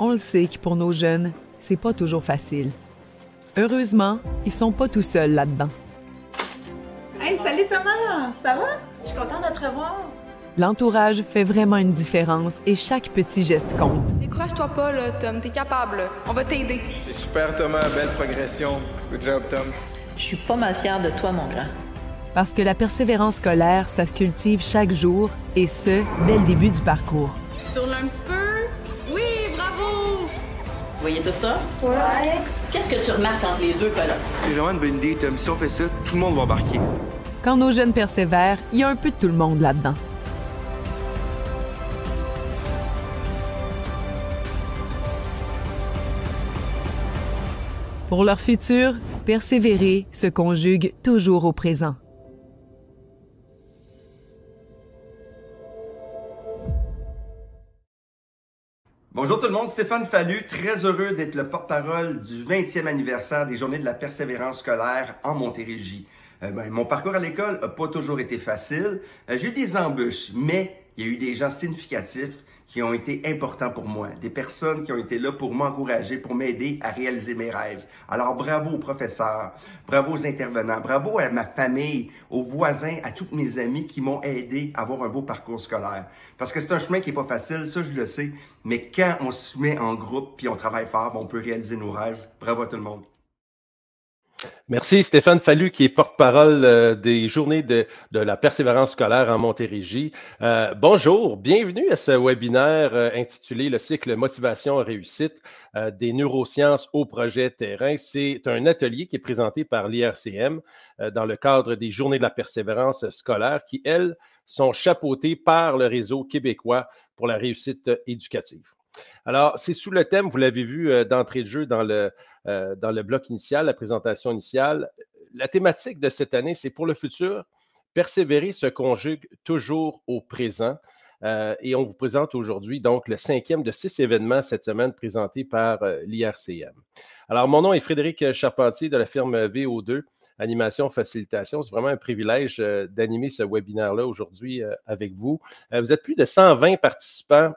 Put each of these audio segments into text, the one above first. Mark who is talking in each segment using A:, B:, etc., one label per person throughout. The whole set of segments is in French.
A: On le sait que pour nos jeunes, c'est pas toujours facile. Heureusement, ils sont pas tout seuls là-dedans.
B: Hey, salut Thomas! Ça va?
C: Je suis contente de te revoir.
A: L'entourage fait vraiment une différence et chaque
C: petit geste compte. Décourage-toi pas, là, Tom. T'es capable. On va t'aider.
A: C'est super, Thomas. Belle progression. Good job, Tom. Je suis pas mal fière de toi, mon grand.
C: Parce que la persévérance
A: scolaire, ça se cultive chaque jour et ce, dès le début du parcours
C: voyez tout ça? Qu'est-ce que tu remarques entre les deux colonnes?
A: C'est vraiment une bonne idée, Tom. Si on fait ça, tout le monde va embarquer.
C: Quand nos jeunes persévèrent,
B: il y a un peu de tout le monde là-dedans. Pour
A: leur futur, persévérer se conjugue toujours au présent.
D: Bonjour tout le monde, Stéphane Fallu, très heureux d'être le porte-parole du 20e anniversaire des Journées de la persévérance scolaire en Montérégie. Euh, ben, mon parcours à l'école n'a pas toujours
A: été facile. Euh, j'ai eu des embûches, mais il y a eu des gens significatifs qui ont été importants pour moi, des personnes qui ont été là pour m'encourager, pour m'aider à réaliser mes rêves. Alors bravo aux professeurs, bravo aux intervenants, bravo à ma famille, aux voisins, à toutes mes amis qui m'ont aidé à avoir un beau parcours scolaire. Parce que c'est un chemin qui est pas facile, ça je le sais, mais quand on se met en groupe puis on travaille fort, on peut réaliser nos rêves. Bravo à tout le monde.
D: Merci Stéphane Fallu, qui est porte-parole euh, des journées de, la persévérance scolaire en Montérégie. Euh, bonjour, bienvenue à ce webinaire euh, intitulé Le cycle motivation réussite des neurosciences au projet terrain. C'est un atelier qui est présenté par l'IRCM dans le cadre des journées de la persévérance scolaire qui, elles, sont chapeautées par le réseau québécois pour la réussite éducative. Alors, c'est sous le thème, vous l'avez vu d'entrée de jeu dans le, euh, dans le bloc initial, la présentation initiale. La thématique de cette année, c'est pour le futur, persévérer se conjugue toujours au présent. Euh, et on vous présente aujourd'hui donc le cinquième de six événements cette semaine présentés par euh, l'IRCM. Alors, mon nom est Frédéric Charpentier de la firme VO2 animation, facilitation. C'est vraiment un privilège d'animer ce webinaire-là aujourd'hui avec vous. vous êtes plus de 120 participants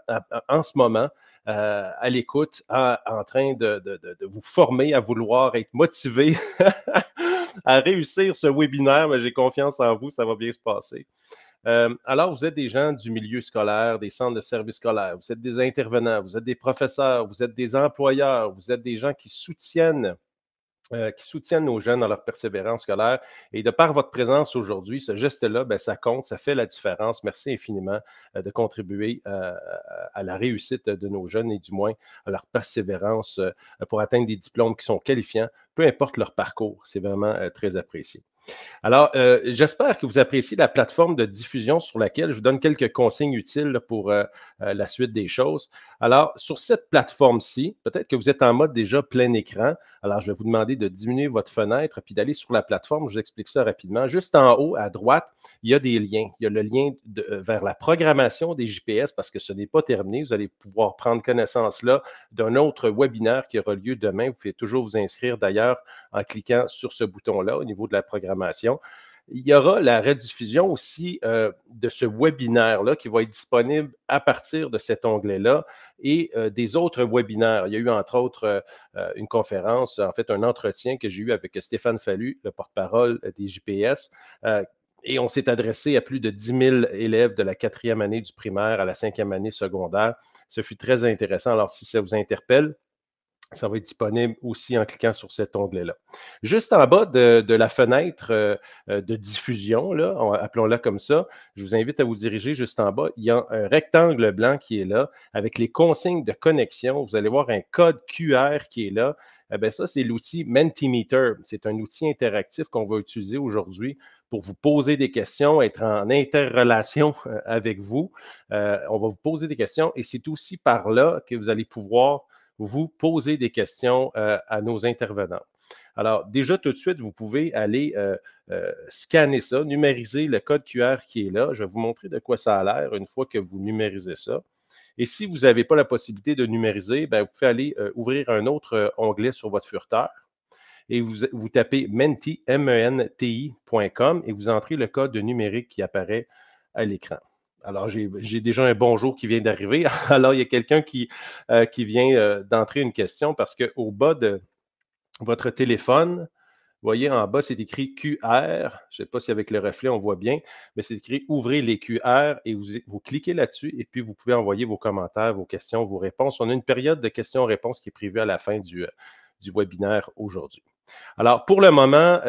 D: en ce moment. Euh, à l'écoute, en train de, vous former à vouloir être motivé à réussir ce webinaire. Mais j'ai confiance en vous, ça va bien se passer. Euh, alors, vous êtes des gens du milieu scolaire, des centres de services scolaires, vous êtes des intervenants, vous êtes des professeurs, vous êtes des employeurs, vous êtes des gens qui soutiennent euh, qui soutiennent nos jeunes dans leur persévérance scolaire. Et de par votre présence aujourd'hui, ce geste-là, ben, ça compte, ça fait la différence. Merci infiniment euh, de contribuer euh, à la réussite de nos jeunes et du moins à leur persévérance pour atteindre des diplômes qui sont qualifiants, peu importe leur parcours. C'est vraiment très apprécié. Alors, euh, j'espère que vous appréciez la plateforme de diffusion sur laquelle je vous donne quelques consignes utiles pour euh, euh, la suite des choses. Alors, sur cette plateforme-ci, peut-être que vous êtes en mode déjà plein écran. Alors, je vais vous demander de diminuer votre fenêtre puis d'aller sur la plateforme. Je vous explique ça rapidement. Juste en haut, à droite, il y a des liens. Il y a le lien vers la programmation des GPS, parce que ce n'est pas terminé. Vous allez pouvoir prendre connaissance là d'un autre webinaire qui aura lieu demain. Vous pouvez toujours vous inscrire d'ailleurs en cliquant sur ce bouton-là au niveau de la programmation il y aura la rediffusion aussi euh, de ce webinaire-là qui va être disponible à partir de cet onglet-là et euh, des autres webinaires. Il y a eu entre autres euh, une conférence, en fait un entretien que j'ai eu avec Stéphane Fallu, le porte-parole des JPS, et on s'est adressé à plus de 10 000 élèves de la quatrième année du primaire à la cinquième année secondaire. Ce fut très intéressant. Alors, si ça vous interpelle, ça va être disponible aussi en cliquant sur cet onglet-là. Juste en bas de, la fenêtre euh, euh, de diffusion, appelons-la comme ça, je vous invite à vous diriger juste en bas. Il y a un rectangle blanc qui est là avec les consignes de connexion. Vous allez voir un code QR qui est là. Eh ça, c'est l'outil Mentimeter. C'est un outil interactif qu'on va utiliser aujourd'hui pour vous poser des questions, être en interrelation euh, avec vous. on va vous poser des questions et c'est aussi par là que vous allez pouvoir vous poser des questions euh, à nos intervenants. Alors, déjà tout de suite, vous pouvez aller euh, euh, scanner ça, numériser le code QR qui est là. Je vais vous montrer de quoi ça a l'air une fois que vous numérisez ça. Et si vous n'avez pas la possibilité de numériser, ben, vous pouvez aller ouvrir un autre onglet sur votre furteur et vous, vous tapez menti.com e et vous entrez le code numérique qui apparaît à l'écran. Alors, j'ai déjà un bonjour qui vient d'arriver. Alors, il y a quelqu'un qui, euh, vient euh, d'entrer une question parce qu'au bas de votre téléphone, vous voyez en bas, c'est écrit QR. Je ne sais pas si avec le reflet on voit bien, mais c'est écrit Ouvrez les QR et vous, cliquez là-dessus et puis vous pouvez envoyer vos commentaires, vos questions, vos réponses. On a une période de questions-réponses qui est prévue à la fin du, euh, du webinaire aujourd'hui. Alors, pour le moment,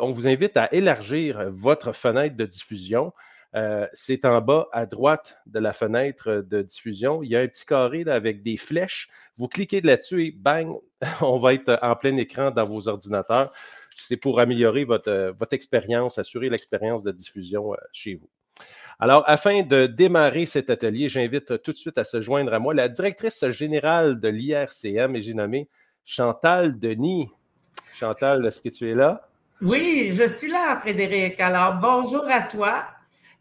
D: on vous invite à élargir votre fenêtre de diffusion. Euh, c'est en bas à droite de la fenêtre de diffusion. Il y a un petit carré avec des flèches. Vous cliquez là-dessus et bang, on va être en plein écran dans vos ordinateurs. C'est pour améliorer votre, euh, votre expérience, assurer l'expérience de diffusion euh, chez vous. Alors, afin de démarrer cet atelier, j'invite tout de suite à se joindre à moi la directrice générale de l'IRCM et j'ai nommé Chantal Denis. Chantal, est-ce que tu es là?
B: Oui, je suis là, Frédéric. Alors, bonjour à toi.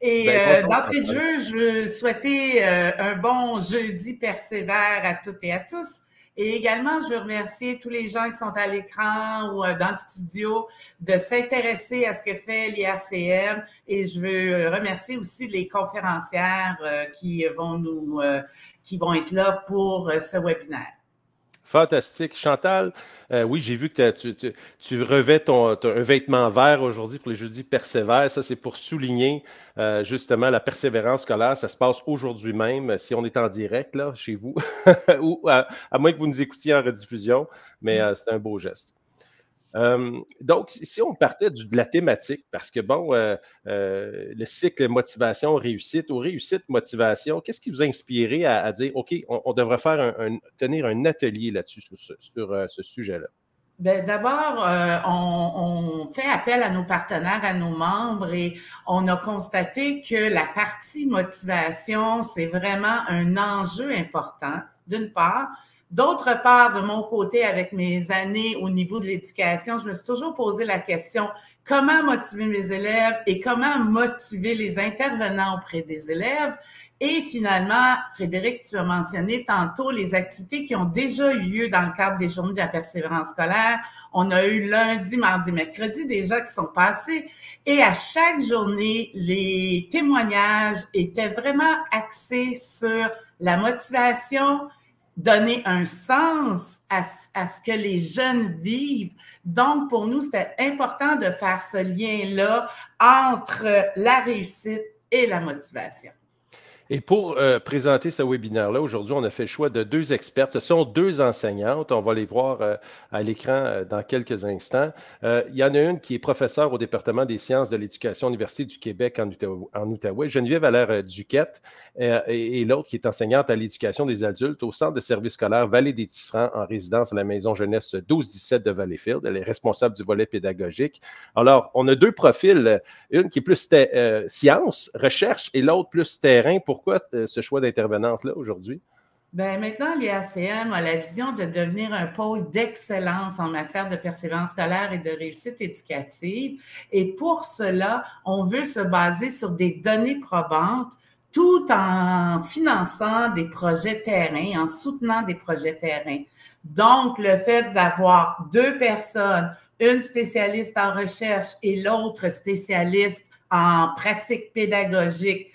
B: Et ben, euh, d'entrée de jeu, je veux souhaiter euh, un bon jeudi persévère à toutes et à tous. Et également, je veux remercier tous les gens qui sont à l'écran ou euh, dans le studio de s'intéresser à ce que fait l'IRCM. Et je veux remercier aussi les conférencières qui vont nous, qui vont être là pour ce webinaire.
D: Fantastique. Chantal, euh, oui, j'ai vu que tu, tu, ton, un vêtement vert aujourd'hui pour les jeudis persévère. Ça, c'est pour souligner euh, justement la persévérance scolaire. Ça se passe aujourd'hui même, si on est en direct là, chez vous, ou à, moins que vous nous écoutiez en rediffusion. Mais mm. euh, c'est un beau geste donc, si on partait de la thématique, parce que bon, euh, euh, le cycle motivation, réussite ou réussite, motivation, qu'est-ce qui vous a inspiré à, dire, OK, on, devrait faire tenir un atelier là-dessus, sur ce, euh, sujet-là?
B: Ben, d'abord, on, fait appel à nos partenaires, à nos membres et on a constaté que la partie motivation, c'est vraiment un enjeu important, d'une part, D'autre part, de mon côté, avec mes années au niveau de l'éducation, je me suis toujours posé la question, comment motiver mes élèves et comment motiver les intervenants auprès des élèves? Et finalement, Frédéric, tu as mentionné tantôt les activités qui ont déjà eu lieu dans le cadre des journées de la persévérance scolaire. On a eu lundi, mardi, mercredi déjà qui sont passés. Et à chaque journée, les témoignages étaient vraiment axés sur la motivation, donner un sens à, ce que les jeunes vivent. Donc, pour nous, c'était important de faire ce lien-là entre la réussite et la motivation.
D: Et pour euh, présenter ce webinaire-là, aujourd'hui, on a fait le choix de deux expertes. Ce sont deux enseignantes. On va les voir euh, à l'écran euh, dans quelques instants. il y en a une qui est professeure au département des sciences de l'éducation Université du Québec en, Outaouais, Geneviève Valère Duquette, et, l'autre qui est enseignante à l'éducation des adultes au Centre de service scolaire Vallée des Tisserands en résidence à la Maison Jeunesse 12-17 de Valleyfield. Elle est responsable du volet pédagogique. Alors, on a deux profils, une qui est plus science, recherche, et l'autre plus terrain pour pourquoi euh, ce choix d'intervenante-là aujourd'hui?
B: Bien, maintenant, l'IACM a la vision de devenir un pôle d'excellence en matière de persévérance scolaire et de réussite éducative. Et pour cela, on veut se baser sur des données probantes tout en finançant des projets terrains, en soutenant des projets terrains. Donc, le fait d'avoir deux personnes, une spécialiste en recherche et l'autre spécialiste en pratique pédagogique,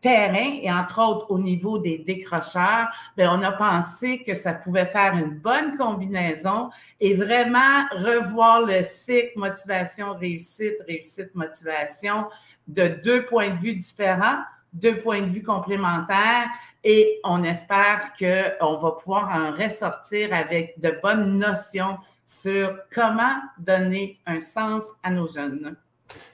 B: terrain et entre autres au niveau des décrocheurs, bien, on a pensé que ça pouvait faire une bonne combinaison et vraiment revoir le cycle motivation réussite réussite motivation de deux points de vue différents, deux points de vue complémentaires et on espère que on va pouvoir en ressortir avec de bonnes notions sur comment donner un sens à nos jeunes.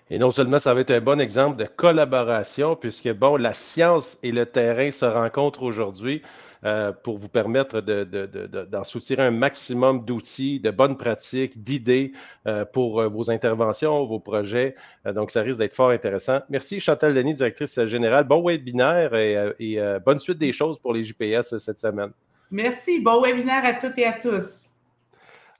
D: Et non seulement ça va être un bon exemple de collaboration, puisque bon, la science et le terrain se rencontrent aujourd'hui euh, pour vous permettre d'en soutirer un maximum d'outils, de bonnes pratiques, d'idées euh, pour euh, vos interventions, vos projets. donc, ça risque d'être fort intéressant. Merci Chantal Denis, directrice générale. Bon webinaire et, et bonne suite des choses pour les JPS cette semaine.
B: Merci. Bon webinaire à toutes et à tous.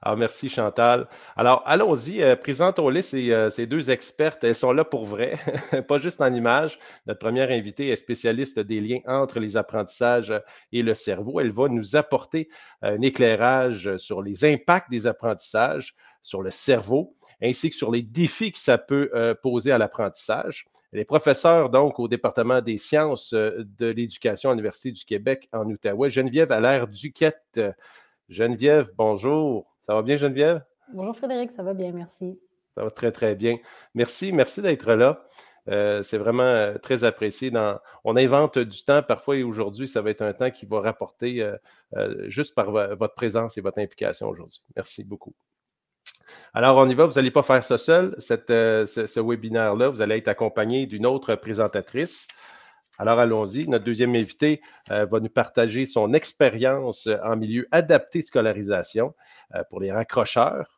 D: Ah, merci Chantal. Alors, allons-y, euh, présentons-les euh, ces, deux expertes. Elles sont là pour vrai, pas juste en image. Notre première invitée est spécialiste des liens entre les apprentissages et le cerveau. Elle va nous apporter un éclairage sur les impacts des apprentissages sur le cerveau, ainsi que sur les défis que ça peut euh, poser à l'apprentissage. Elle est professeure donc au département des sciences de l'éducation à l'Université du Québec en Outaouais. Geneviève Allaire-Duquette. Geneviève, bonjour. Ça va bien, Geneviève?
C: Bonjour Frédéric, ça va bien, merci.
D: Ça va très, très bien. Merci, merci d'être là. Euh, c'est vraiment euh, très apprécié. On invente du temps parfois et aujourd'hui, ça va être un temps qui va rapporter euh, juste par votre présence et votre implication aujourd'hui. Merci beaucoup. Alors, on y va. Vous n'allez pas faire ça seul, ce webinaire-là. Vous allez être accompagné d'une autre présentatrice. Alors allons-y. Notre deuxième invité euh, va nous partager son expérience euh, en milieu adapté de scolarisation euh, pour les raccrocheurs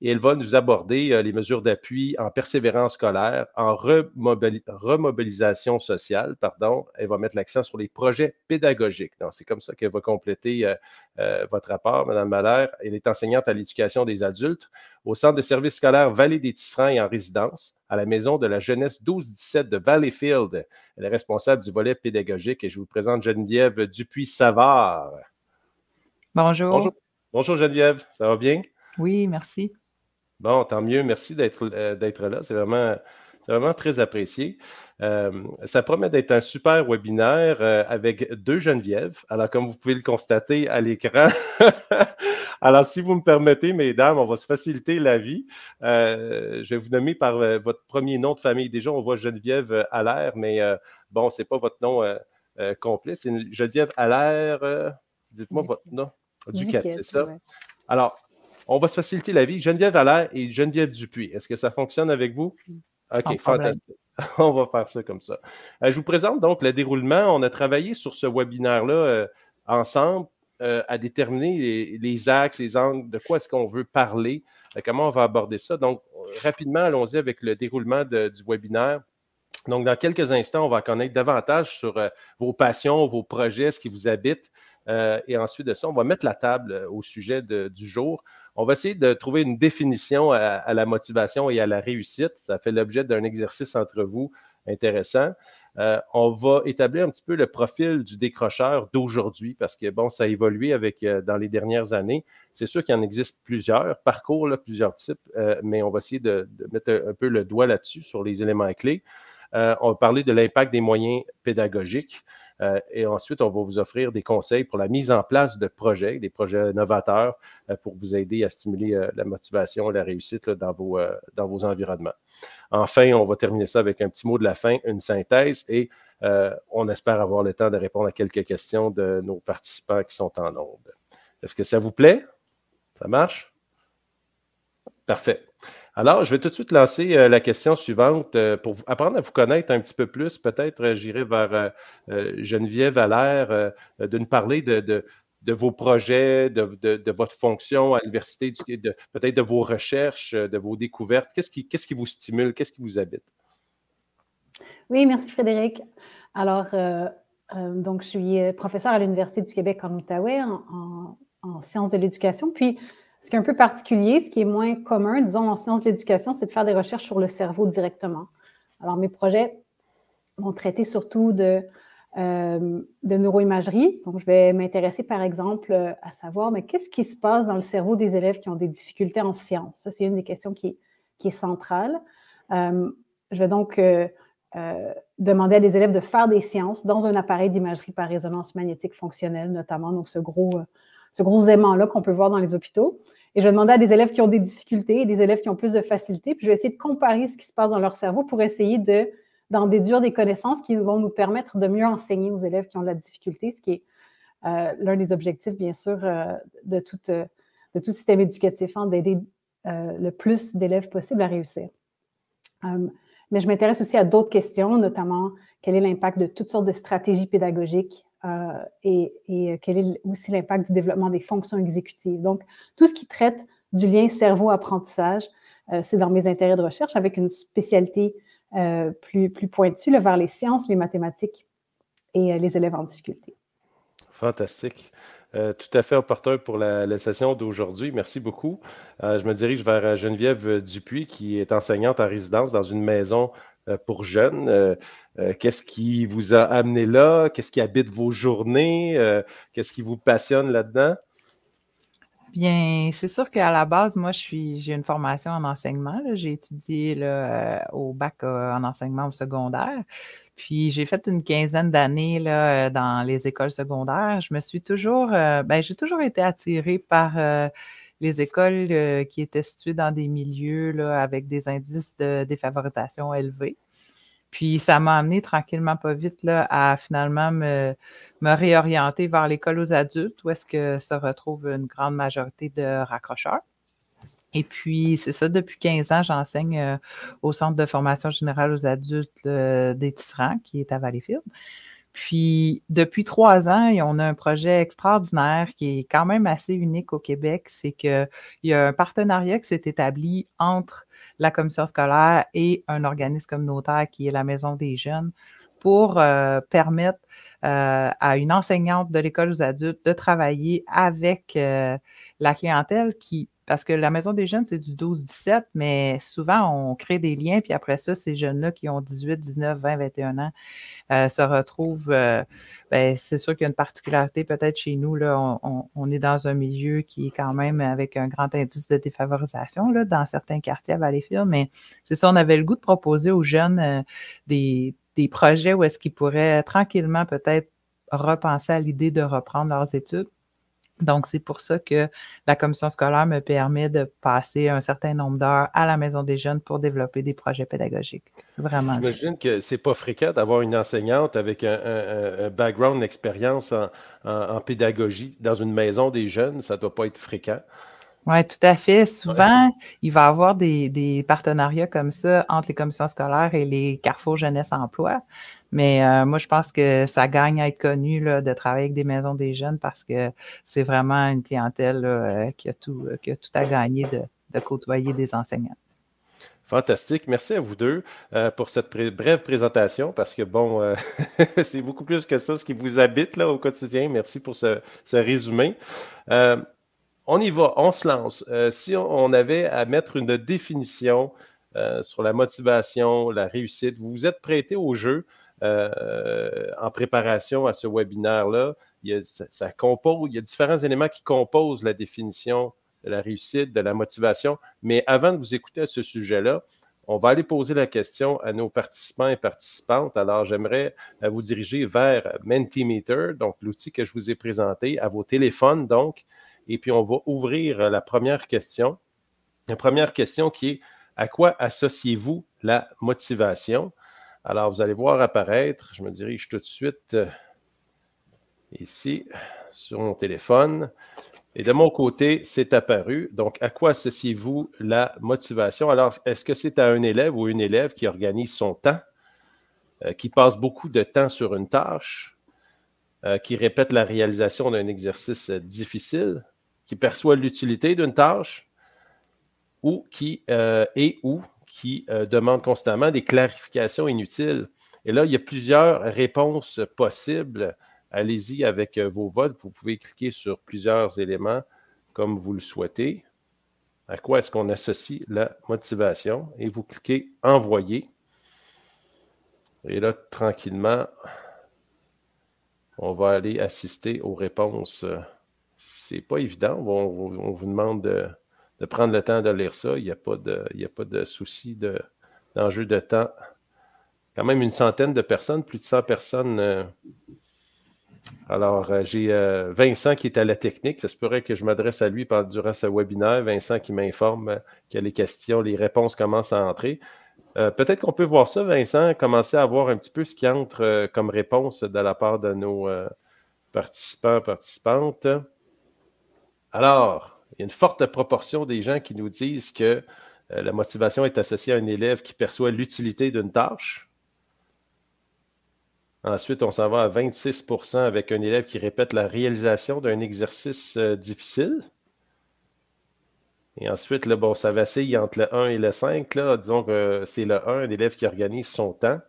D: et elle va nous aborder euh, les mesures d'appui en persévérance scolaire, en remobilisation sociale, pardon. Elle va mettre l'accent sur les projets pédagogiques. Donc, c'est comme ça qu'elle va compléter euh, euh, votre rapport, Madame Malher. Elle est enseignante à l'éducation des adultes au centre de services scolaires Vallée des Tisserands et en résidence à la Maison de la Jeunesse 12-17 de Valleyfield. Elle est responsable du volet pédagogique et je vous présente Geneviève Dupuis-Savard. Bonjour. Bonjour. Bonjour Geneviève, ça va bien?
A: Oui, merci.
D: Bon, tant mieux. Merci d'être euh, là. C'est vraiment, vraiment très apprécié. Euh, ça promet d'être un super webinaire euh, avec deux Genevièves. Alors, comme vous pouvez le constater à l'écran, alors si vous me permettez, mesdames, on va se faciliter la vie. je vais vous nommer par votre premier nom de famille. Déjà, on voit Geneviève Allaire, mais bon, ce n'est pas votre nom complet. C'est Geneviève Allaire, dites-moi votre nom, Duquette, c'est ça? Alors, on va se faciliter la vie. Geneviève Allaire et Geneviève Dupuis. Est-ce que ça fonctionne avec vous? OK, fantastique. On va faire ça comme ça. Euh, je vous présente donc le déroulement. On a travaillé sur ce webinaire-là euh, ensemble euh, à déterminer les, axes, les angles, de quoi est-ce qu'on veut parler, comment on va aborder ça. Donc, rapidement, allons-y avec le déroulement du webinaire. Donc, dans quelques instants, on va connaître davantage sur vos passions, vos projets, ce qui vous habite. et ensuite de ça, on va mettre la table au sujet du jour. On va essayer de trouver une définition à, la motivation et à la réussite. Ça fait l'objet d'un exercice entre vous intéressant. Euh, on va établir un petit peu le profil du décrocheur d'aujourd'hui parce que, bon, ça a évolué avec, euh, dans les dernières années. C'est sûr qu'il en existe plusieurs parcours, plusieurs types, euh, mais on va essayer de, mettre un, un, peu le doigt là-dessus, sur les éléments clés. on va parler de l'impact des moyens pédagogiques. Euh, et ensuite, on va vous offrir des conseils pour la mise en place de projets, des projets novateurs euh, pour vous aider à stimuler euh, la motivation, la réussite dans, vos, dans vos environnements. Enfin, on va terminer ça avec un petit mot de la fin, une synthèse et on espère avoir le temps de répondre à quelques questions de nos participants qui sont en nombre. Est-ce que ça vous plaît? Ça marche? Parfait. Alors, je vais tout de suite lancer euh, la question suivante. Euh, pour apprendre à vous connaître un petit peu plus, peut-être euh, j'irai vers Geneviève Allaire de nous parler de, vos projets, de, votre fonction à l'université, peut-être de vos recherches, de vos découvertes. Qu'est-ce qui, vous stimule? Qu'est-ce qui vous habite?
C: Oui, merci Frédéric. Alors, donc, je suis professeure à l'Université du Québec en Outaouais en, en sciences de l'éducation. Puis, ce qui est un peu particulier, ce qui est moins commun, disons, en sciences de l'éducation, c'est de faire des recherches sur le cerveau directement. Alors, mes projets vont traiter surtout de, euh, neuroimagerie. Donc, je vais m'intéresser, par exemple, à savoir, mais qu'est-ce qui se passe dans le cerveau des élèves qui ont des difficultés en sciences? Ça, c'est une des questions qui est, centrale. Euh, je vais donc euh, demander à des élèves de faire des sciences dans un appareil d'imagerie par résonance magnétique fonctionnelle, notamment, donc ce gros ce gros aimant-là qu'on peut voir dans les hôpitaux. Et je vais demander à des élèves qui ont des difficultés et des élèves qui ont plus de facilité, puis je vais essayer de comparer ce qui se passe dans leur cerveau pour essayer de, d'en déduire des connaissances qui vont nous permettre de mieux enseigner aux élèves qui ont de la difficulté, ce qui est euh, l'un des objectifs, bien sûr, euh, de, tout, euh, de tout système éducatif, hein, d'aider le plus d'élèves possible à réussir. Hum, mais je m'intéresse aussi à d'autres questions, notamment quel est l'impact de toutes sortes de stratégies pédagogiques euh, et, euh, quel est aussi l'impact du développement des fonctions exécutives. Donc, tout ce qui traite du lien cerveau-apprentissage, euh, c'est dans mes intérêts de recherche avec une spécialité plus, plus pointue vers les sciences, les mathématiques et les élèves en difficulté.
D: Fantastique. tout à fait opportun pour la, session d'aujourd'hui. Merci beaucoup. je me dirige vers Geneviève Dupuis, qui est enseignante en résidence dans une maison euh, pour jeunes. Euh, euh, qu'est-ce qui vous a amené là? Qu'est-ce qui habite vos journées? Qu'est-ce qui vous passionne là-dedans?
A: Bien, c'est sûr qu'à la base, moi, j'ai une formation en enseignement. J'ai étudié au bac en enseignement au secondaire. Puis j'ai fait une quinzaine d'années dans les écoles secondaires. Je me suis toujours, ben, j'ai toujours été attirée par les écoles euh, qui étaient situées dans des milieux avec des indices de défavorisation élevés. Puis ça m'a amené tranquillement, pas vite, là, à finalement me, réorienter vers l'école aux adultes, où est-ce que se retrouve une grande majorité de raccrocheurs. Et puis, c'est ça, depuis 15 ans, j'enseigne euh, au Centre de formation générale aux adultes euh, des Tisserands, qui est à Valleyfield. Puis, depuis trois ans, on a un projet extraordinaire qui est quand même assez unique au Québec. C'est qu'il y a un partenariat qui s'est établi entre la commission scolaire et un organisme communautaire qui est la Maison des jeunes pour euh, permettre euh, à une enseignante de l'école aux adultes de travailler avec euh, la clientèle qui parce que la maison des jeunes, c'est du 12-17, mais souvent, on crée des liens, puis après ça, ces jeunes-là qui ont 18, 19, 20, 21 ans euh, se retrouvent. Euh, ben, c'est sûr qu'il y a une particularité peut-être chez nous. Là, on, est dans un milieu qui est quand même avec un grand indice de défavorisation là, dans certains quartiers à Valleyfield, mais c'est ça, on avait le goût de proposer aux jeunes euh, des, des projets où est-ce qu'ils pourraient tranquillement peut-être repenser à l'idée de reprendre leurs études donc, c'est pour ça que la commission scolaire me permet de passer un certain nombre d'heures à la maison des jeunes pour développer des projets pédagogiques. C'est vraiment.
D: J'imagine que c'est pas fréquent d'avoir une enseignante avec un, background, une expérience en, pédagogie dans une maison des jeunes. Ça ne doit pas être fréquent.
A: Oui, tout à fait. Souvent, il va y avoir des, partenariats comme ça entre les commissions scolaires et les carrefours jeunesse-emploi. Mais euh, moi, je pense que ça gagne à être connu de travailler avec des maisons des jeunes parce que c'est vraiment une clientèle euh, qui, a tout, euh, qui tout à gagner de, côtoyer des enseignants.
D: Fantastique. Merci à vous deux pour cette brève présentation parce que, bon, c'est beaucoup plus que ça ce qui vous habite là, au quotidien. Merci pour ce, résumé on y va, on se lance. Euh, si on avait à mettre une définition euh, sur la motivation, la réussite, vous vous êtes prêté au jeu euh, en préparation à ce webinaire-là. Il y a, ça, il y a différents éléments qui composent la définition de la réussite, de la motivation. Mais avant de vous écouter à ce sujet-là, on va aller poser la question à nos participants et participantes. Alors, j'aimerais vous diriger vers Mentimeter, donc l'outil que je vous ai présenté, à vos téléphones, donc, et puis, on va ouvrir euh, la première question. La première question qui est à quoi associez-vous la motivation? Alors, vous allez voir apparaître, je me dirige tout de suite euh, ici sur mon téléphone. Et de mon côté, c'est apparu. Donc, à quoi associez-vous la motivation? Alors, est-ce que c'est à un élève ou une élève qui organise son temps, euh, qui passe beaucoup de temps sur une tâche, qui répète la réalisation d'un exercice difficile, qui perçoit l'utilité d'une tâche ou qui, euh, et ou qui euh, demande constamment des clarifications inutiles. Et là, il y a plusieurs réponses possibles. Allez-y avec euh, vos votes. Vous pouvez cliquer sur plusieurs éléments comme vous le souhaitez. À quoi est-ce qu'on associe la motivation? Et vous cliquez Envoyer. Et là, tranquillement, on va aller assister aux réponses c'est pas évident. On, vous demande de, prendre le temps de lire ça. Il n'y a pas de, a pas de souci de, d'enjeu de temps. Quand même une centaine de personnes, plus de 100 personnes. Euh. alors, euh, j'ai euh, Vincent qui est à la technique. Ça se pourrait que je m'adresse à lui pendant, durant ce webinaire. Vincent qui m'informe que les questions, les réponses commencent à entrer. peut-être qu'on peut voir ça, Vincent, commencer à voir un petit peu ce qui entre comme réponse de la part de nos participants, participantes. Alors, il y a une forte proportion des gens qui nous disent que euh, la motivation est associée à un élève qui perçoit l'utilité d'une tâche. Ensuite, on s'en va à 26 avec un élève qui répète la réalisation d'un exercice euh, difficile. Et ensuite, bon, ça vacille entre le 1 et le 5. Disons que euh, c'est le 1, un élève qui organise son temps.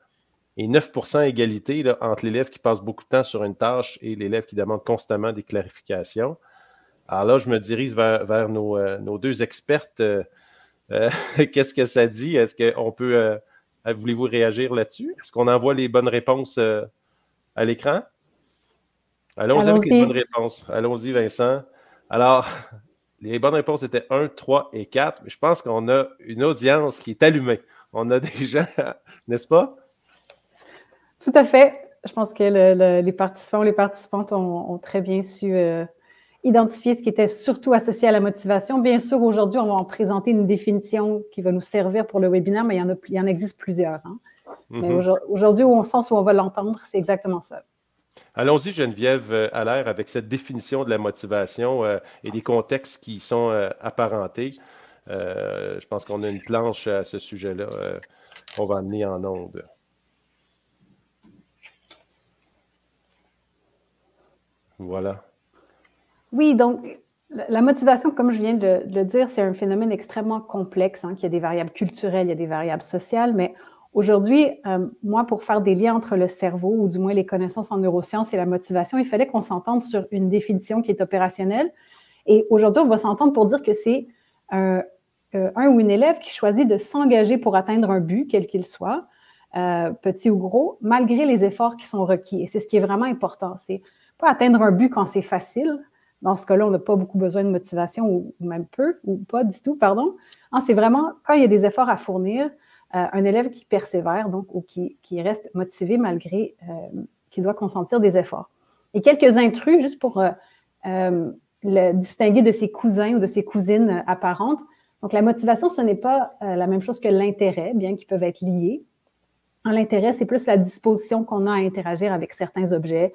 D: Et 9 égalité entre l'élève qui passe beaucoup de temps sur une tâche et l'élève qui demande constamment des clarifications. Alors là, je me dirige vers, euh, nos, deux expertes. Euh, euh, qu'est-ce que ça dit? Est-ce qu'on peut. Voulez-vous réagir là-dessus? Est-ce qu'on envoie les bonnes réponses à l'écran? Allons-y avec les bonnes réponses. Allons-y, Vincent. Alors, les bonnes réponses étaient 1, 3 et 4. Mais je pense qu'on a une audience qui est allumée. On a des gens, n'est-ce pas?
C: Tout à fait. Je pense que les participants ou les participantes ont, très bien su identifier ce qui était surtout associé à la motivation. Bien sûr, aujourd'hui, on va en présenter une définition qui va nous servir pour le webinaire, mais il y en, a, il en existe plusieurs. Hein. Mais mhm. aujourd'hui, au sens où on va l'entendre, c'est exactement ça.
D: Allons-y, Geneviève Allaire, euh, avec cette définition de la motivation euh, et des contextes qui y sont euh, apparentés. je pense qu'on a une planche à ce sujet-là qu'on va amener en onde. Voilà.
C: Oui, donc la motivation, comme je viens de, le dire, c'est un phénomène extrêmement complexe, hein, Qu'il y a des variables culturelles, il y a des variables sociales, mais aujourd'hui, euh, moi, pour faire des liens entre le cerveau, ou du moins les connaissances en neurosciences et la motivation, il fallait qu'on s'entende sur une définition qui est opérationnelle. Et aujourd'hui, on va s'entendre pour dire que c'est euh, euh, un, ou une élève qui choisit de s'engager pour atteindre un but, quel qu'il soit, petit ou gros, malgré les efforts qui sont requis. Et c'est ce qui est vraiment important. C'est pas atteindre un but quand c'est facile, dans ce cas-là, on n'a pas beaucoup besoin de motivation ou même peu, ou pas du tout, pardon. Hein, c'est vraiment quand il y a des efforts à fournir, euh, un élève qui persévère donc ou qui, reste motivé malgré euh, qu'il doit consentir des efforts. Et quelques intrus, juste pour euh, le distinguer de ses cousins ou de ses cousines apparentes. Donc la motivation, ce n'est pas la même chose que l'intérêt, bien qu'ils peuvent être liés. Hein, l'intérêt, c'est plus la disposition qu'on a à interagir avec certains objets,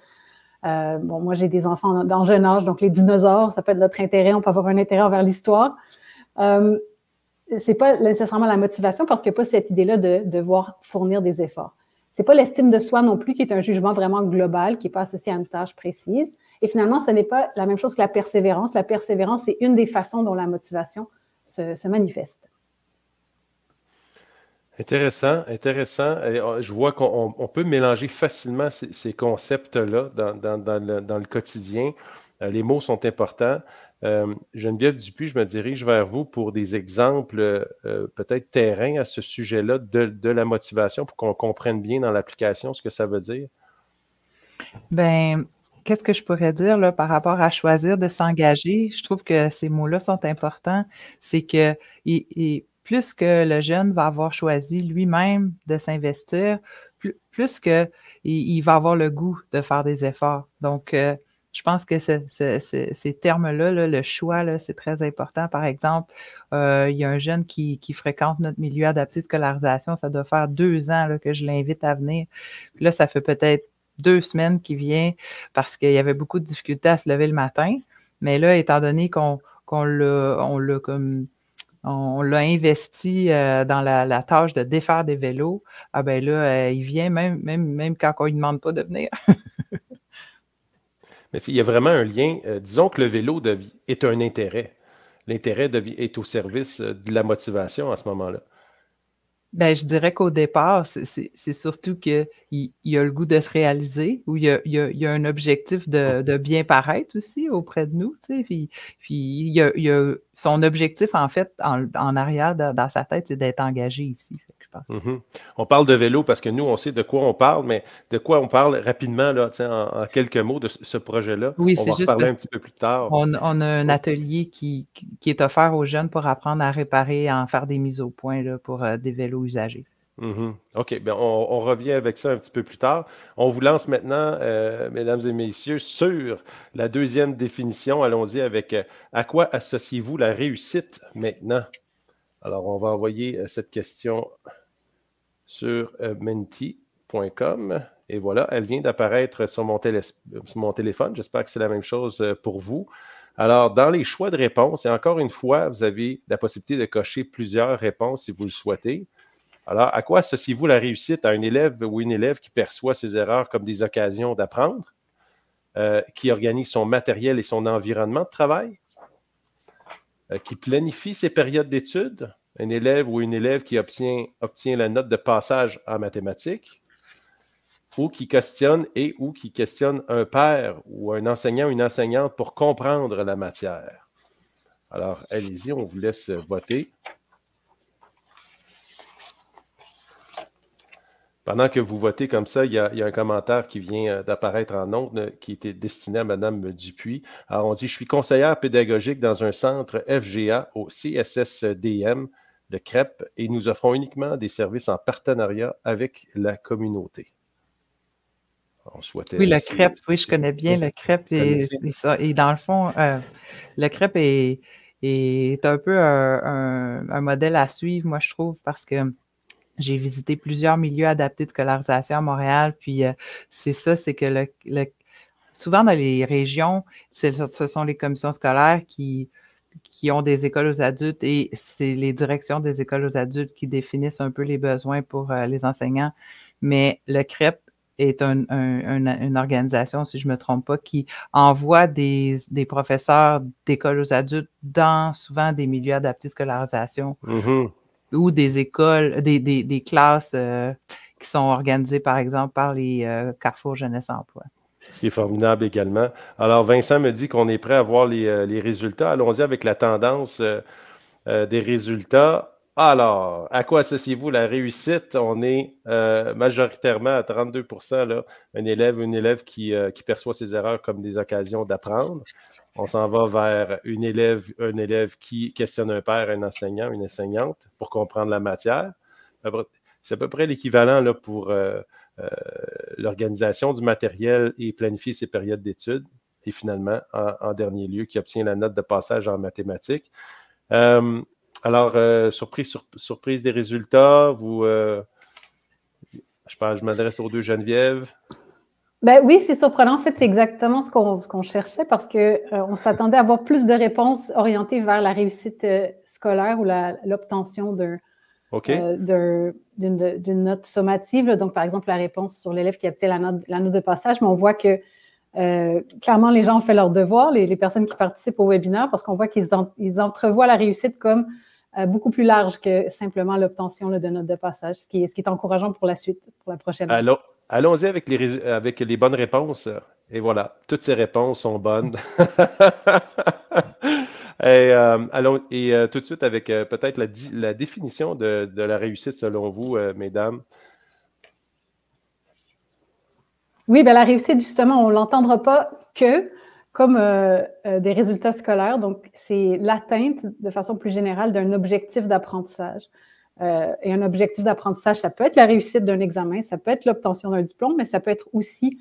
C: euh, bon, moi, j'ai des enfants dans jeune âge, donc les dinosaures, ça peut être notre intérêt, on peut avoir un intérêt envers l'histoire. Ce euh, c'est pas nécessairement la motivation parce qu'il n'y a pas cette idée-là de devoir fournir des efforts. n'est pas l'estime de soi non plus qui est un jugement vraiment global, qui n'est pas associé à une tâche précise. Et finalement, ce n'est pas la même chose que la persévérance. La persévérance, c'est une des façons dont la motivation se manifeste.
D: Intéressant, intéressant. Oh, je vois qu'on peut mélanger facilement ces, concepts-là dans, le, quotidien. Euh, les mots sont importants. Euh, Geneviève Dupuis, je me dirige vers vous pour des exemples euh, peut-être terrain à ce sujet-là de, la motivation pour qu'on comprenne bien dans l'application ce que ça veut dire.
A: Ben, qu'est-ce que je pourrais dire là, par rapport à choisir de s'engager? Je trouve que ces mots-là sont importants. C'est que plus que le jeune va avoir choisi lui-même de s'investir, plus, plus qu'il il va avoir le goût de faire des efforts. Donc, euh, je pense que ces termes-là, le choix, c'est très important. Par exemple, euh, il y a un jeune qui, fréquente notre milieu adapté de scolarisation. Ça doit faire deux ans que je l'invite à venir. là, ça fait peut-être deux semaines qu'il vient parce qu'il y avait beaucoup de difficultés à se lever le matin. Mais là, étant donné qu'on le l'a comme on, l'a investi euh, dans la, tâche de défaire des vélos, ah ben là, euh, il vient même, même, même quand on ne lui demande pas de venir.
D: Mais il y a vraiment un lien. Euh, disons que le vélo est un intérêt. L'intérêt est au service de la motivation à ce moment-là.
A: Ben, je dirais qu'au départ, c'est surtout qu'il il a le goût de se réaliser ou il y a, un objectif de, bien paraître aussi auprès de nous. Tu sais, puis, il, a, a, son objectif, en fait, en, arrière dans sa tête, c'est d'être engagé ici.
D: Mhm. On parle de vélo parce que nous, on sait de quoi on parle, mais de quoi on parle rapidement, là, en, quelques mots de ce projet-là. Oui, on un petit peu plus tard. On,
A: a un atelier qui, est offert aux jeunes pour apprendre à réparer, à en faire des mises au point pour euh, des vélos usagés.
D: Mhm. OK, ben, on, revient avec ça un petit peu plus tard. On vous lance maintenant, euh, mesdames et messieurs, sur la deuxième définition. Allons-y avec euh, à quoi associez-vous la réussite maintenant? Alors, on va envoyer cette question sur euh, menti.com. Et voilà, elle vient d'apparaître sur, mon téléphone. J'espère que c'est la même chose euh, pour vous. Alors, dans les choix de réponse, et encore une fois, vous avez la possibilité de cocher plusieurs réponses si vous le souhaitez. Alors, à quoi associez-vous la réussite à un élève ou une élève qui perçoit ses erreurs comme des occasions d'apprendre, euh, qui organise son matériel et son environnement de travail, qui planifie ses périodes d'études, un élève ou une élève qui obtient, la note de passage en mathématiques ou qui questionne et ou qui questionne un père ou un enseignant ou une enseignante pour comprendre la matière. Alors, allez-y, on vous laisse voter. Pendant que vous votez comme ça, il y a, un commentaire qui vient euh, d'apparaître en ondes euh, qui était destiné à Mme Dupuis. Alors, on dit Je suis conseillère pédagogique dans un centre FGA au CSSDM le crêpe et nous offrons uniquement des services en partenariat avec la communauté. On souhaitait oui, le crêpe, oui, je connais bien le
A: crêpe. Et, dans le fond, euh, le crêpe est, est un peu un, modèle à suivre, moi, je trouve, parce que j'ai visité plusieurs milieux adaptés de scolarisation à Montréal. Puis euh, c'est ça, c'est que le, souvent dans les régions, ce sont les commissions scolaires qui qui ont des écoles aux adultes et c'est les directions des écoles aux adultes qui définissent un peu les besoins pour euh, les enseignants. Mais le CREP est une organisation, si je ne me trompe pas, qui envoie des, professeurs d'écoles aux adultes dans souvent des milieux adaptés scolarisation mm-hmm. ou des écoles, des, classes euh, qui sont organisées, par exemple, par les euh, Carrefour Jeunesse Emploi.
D: Ce qui est formidable également. Alors, Vincent me dit qu'on est prêt à voir les, euh, résultats. Allons-y avec la tendance euh, euh, des résultats. Alors, à quoi associez-vous la réussite? On est majoritairement à 32 là, un élève, une élève qui, perçoit ses erreurs comme des occasions d'apprendre. On s'en va vers une élève, un élève qui questionne un père, un enseignant, une enseignante pour comprendre la matière. C'est à peu près l'équivalent pour, euh, l'organisation du matériel et planifier ses périodes d'études. Et finalement, en, dernier lieu, qui obtient la note de passage en mathématiques. Euh, alors, euh, surprise, surprise des résultats, vous, je, je m'adresse aux deux Geneviève.
C: Ben oui, c'est surprenant. En fait, c'est exactement ce qu'on cherchait parce qu'on s'attendait à avoir plus de réponses orientées vers la réussite scolaire ou l'obtention euh, d'une note sommative. Donc, par exemple, la réponse sur l'élève qui a la note, la note de passage, mais on voit que euh, clairement, les gens ont fait leur devoir, les, personnes qui participent au webinaire, parce qu'on voit qu'ils entrevoient la réussite comme euh, beaucoup plus large que simplement l'obtention de notes de passage, ce qui, est, encourageant pour la suite, pour la prochaine. Alors,
D: Allons-y avec les, avec les bonnes réponses. Et voilà, toutes ces réponses sont bonnes. Et, euh, allons, et euh, tout de suite avec euh, peut-être la, définition de, de, la réussite selon vous, mesdames.
C: Oui, bien, la réussite, justement, on ne l'entendra pas que comme des résultats scolaires. Donc, c'est l'atteinte, de façon plus générale, d'un objectif d'apprentissage. et un objectif d'apprentissage, ça peut être la réussite d'un examen, ça peut être l'obtention d'un diplôme, mais ça peut être aussi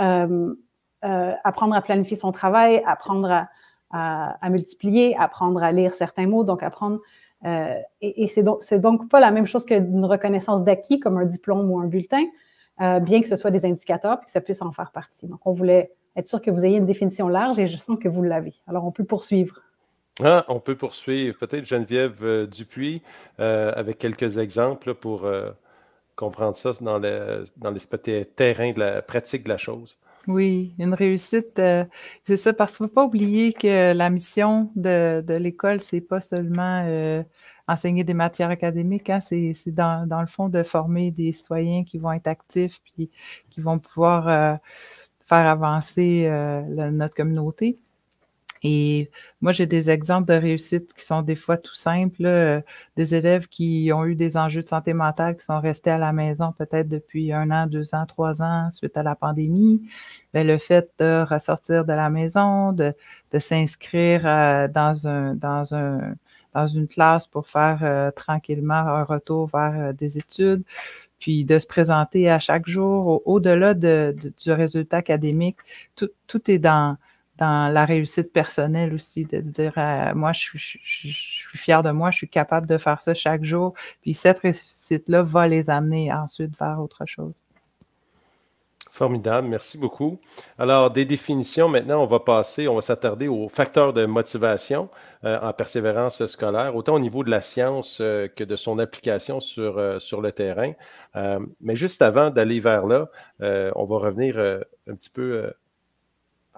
C: apprendre à planifier son travail, apprendre à, à, à, multiplier, apprendre à lire certains mots, donc apprendre. Euh, et, et c'est donc, donc, pas la même chose qu'une reconnaissance d'acquis comme un diplôme ou un bulletin, euh, bien que ce soit des indicateurs puis que ça puisse en faire partie. Donc, on voulait être sûr que vous ayez une définition large et je sens que vous l'avez. Alors, on peut poursuivre.
D: Ah, on peut poursuivre. Peut-être Geneviève euh, Dupuis avec quelques exemples pour comprendre ça dans le, terrain de la pratique de la chose.
A: Oui, une réussite, euh, c'est ça, parce qu'il ne faut pas oublier que la mission de, l'école, c'est pas seulement euh, enseigner des matières académiques, hein, c'est dans, le fond de former des citoyens qui vont être actifs puis qui vont pouvoir euh, faire avancer notre communauté. Et moi, j'ai des exemples de réussite qui sont des fois tout simples, des élèves qui ont eu des enjeux de santé mentale, qui sont restés à la maison peut-être depuis un an, deux ans, trois ans suite à la pandémie. Ben, le fait de ressortir de la maison, de, de s'inscrire euh, dans, un, dans, un, dans une classe pour faire euh, tranquillement un retour vers euh, des études, puis de se présenter à chaque jour au, delà du résultat académique, tout, tout est dans dans la réussite personnelle aussi, de se dire euh, moi, je suis, je, fier de moi, je suis capable de faire ça chaque jour. Puis cette réussite-là va les amener ensuite vers autre chose.
D: Formidable, merci beaucoup. Alors, des définitions, maintenant, on va passer, on va s'attarder aux facteurs de motivation euh, en persévérance scolaire, autant au niveau de la science euh, que de son application sur, sur le terrain. mais juste avant d'aller vers là, on va revenir un petit peu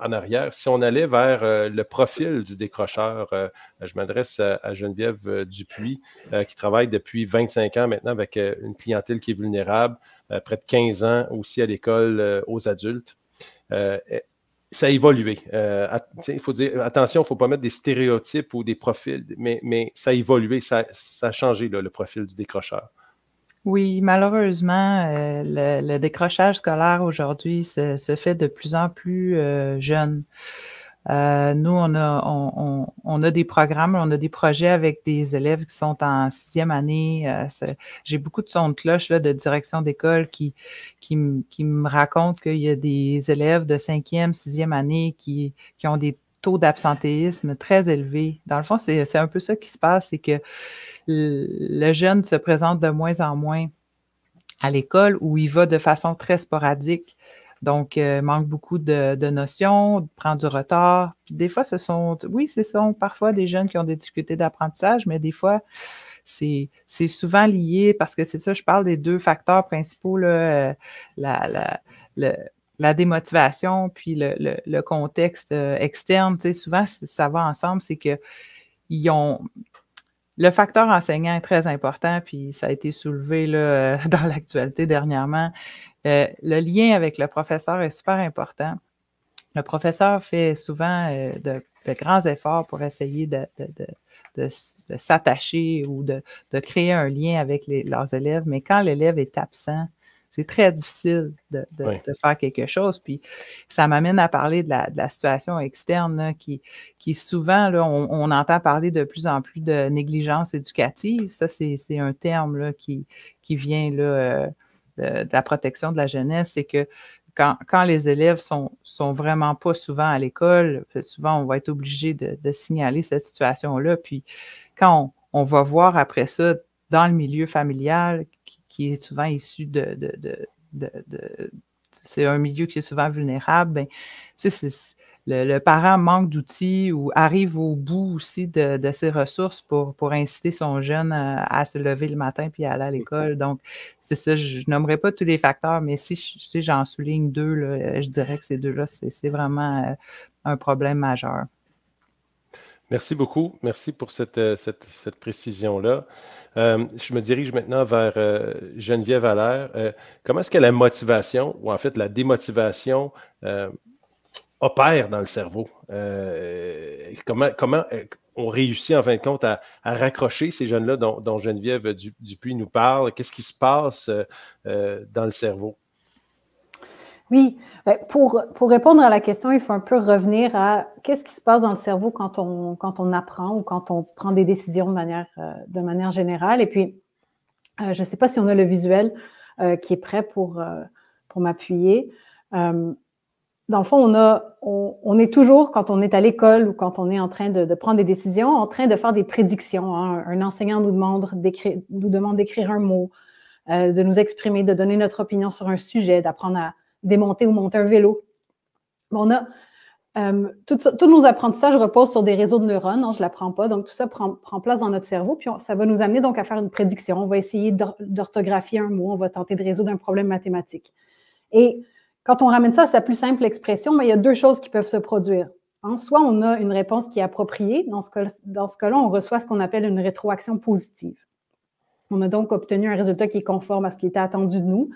D: en arrière, si on allait vers euh, le profil du décrocheur, euh, je m'adresse à, Geneviève euh, Dupuis, qui travaille depuis 25 ans maintenant avec une clientèle qui est vulnérable, près de 15 ans aussi à l'école aux adultes. ça a évolué. Il faut dire, attention, il ne faut pas mettre des stéréotypes ou des profils, mais, ça a évolué, ça, a changé le profil du décrocheur.
A: Oui, malheureusement, euh, le, décrochage scolaire aujourd'hui se, fait de plus en plus euh, jeune. Euh, nous, on a, on, a des programmes, on a des projets avec des élèves qui sont en sixième année. J'ai beaucoup de sons de cloche de direction d'école qui, qui, me racontent qu'il y a des élèves de cinquième, sixième année qui, qui ont des d'absentéisme très élevé. Dans le fond, c'est un peu ça qui se passe, c'est que le jeune se présente de moins en moins à l'école où il va de façon très sporadique. Donc, euh, manque beaucoup de, notions, prend du retard. des fois, ce sont, oui, ce sont parfois des jeunes qui ont des difficultés d'apprentissage, mais des fois, c'est souvent lié parce que c'est ça, je parle des deux facteurs principaux, là, euh, la démotivation puis le, contexte euh, externe, souvent, ça va ensemble, c'est que ils ont. Le facteur enseignant est très important, puis ça a été soulevé là, euh, dans l'actualité dernièrement. Euh, le lien avec le professeur est super important. Le professeur fait souvent de, grands efforts pour essayer de, s'attacher ou de, créer un lien avec leurs élèves, mais quand l'élève est absent, c'est très difficile de, faire quelque chose. Puis ça m'amène à parler de la, situation externe qui, qui souvent, on, entend parler de plus en plus de négligence éducative. Ça, c'est un terme qui, qui vient là, euh, de, la protection de la jeunesse. C'est que quand, les élèves sont, sont vraiment pas souvent à l'école, souvent on va être obligé de, signaler cette situation-là. Puis quand on, on, va voir après ça dans le milieu familial qui est souvent issu de, c'est un milieu qui est souvent vulnérable, ben, le, parent manque d'outils ou arrive au bout aussi de, ses ressources pour, inciter son jeune à, se lever le matin puis à aller à l'école. Donc, c'est ça, je, je nommerai pas tous les facteurs, mais si, j'en souligne deux, je dirais que ces deux-là, c'est, vraiment euh, un problème majeur.
D: Merci beaucoup. Merci pour cette, euh, précision-là. Euh, je me dirige maintenant vers euh, Geneviève Allaire. comment est-ce que la motivation, ou en fait la démotivation, opère dans le cerveau? comment, comment on réussit en fin de compte à, raccrocher ces jeunes-là dont, dont, Geneviève Dupuis nous parle? Qu'est-ce qui se passe dans le cerveau?
C: Oui, ben, pour, pour répondre à la question, il faut un peu revenir à qu'est-ce qui se passe dans le cerveau quand on, quand on apprend ou quand on prend des décisions de manière, euh, de manière générale. Et puis, euh, je ne sais pas si on a le visuel euh, qui est prêt pour, pour m'appuyer. dans le fond, on, a, on, est toujours, quand on est à l'école ou quand on est en train de, prendre des décisions, en train de faire des prédictions. Hein. Un enseignant nous demande d'écrire, nous demande d'écrire un mot, de nous exprimer, de donner notre opinion sur un sujet, d'apprendre à démonter ou monter un vélo. On euh, tous nos apprentissages reposent sur des réseaux de neurones, hein, je ne l'apprends pas. Donc, tout ça prend, place dans notre cerveau, puis ça va nous amener donc à faire une prédiction. On va essayer d'orthographier un mot, on va tenter de résoudre un problème mathématique. Et quand on ramène ça à sa plus simple expression, ben, il y a deux choses qui peuvent se produire. En hein. Soit on a une réponse qui est appropriée, dans ce, dans ce cas-là, on reçoit ce qu'on appelle une rétroaction positive. On a donc obtenu un résultat qui est conforme à ce qui était attendu de nous,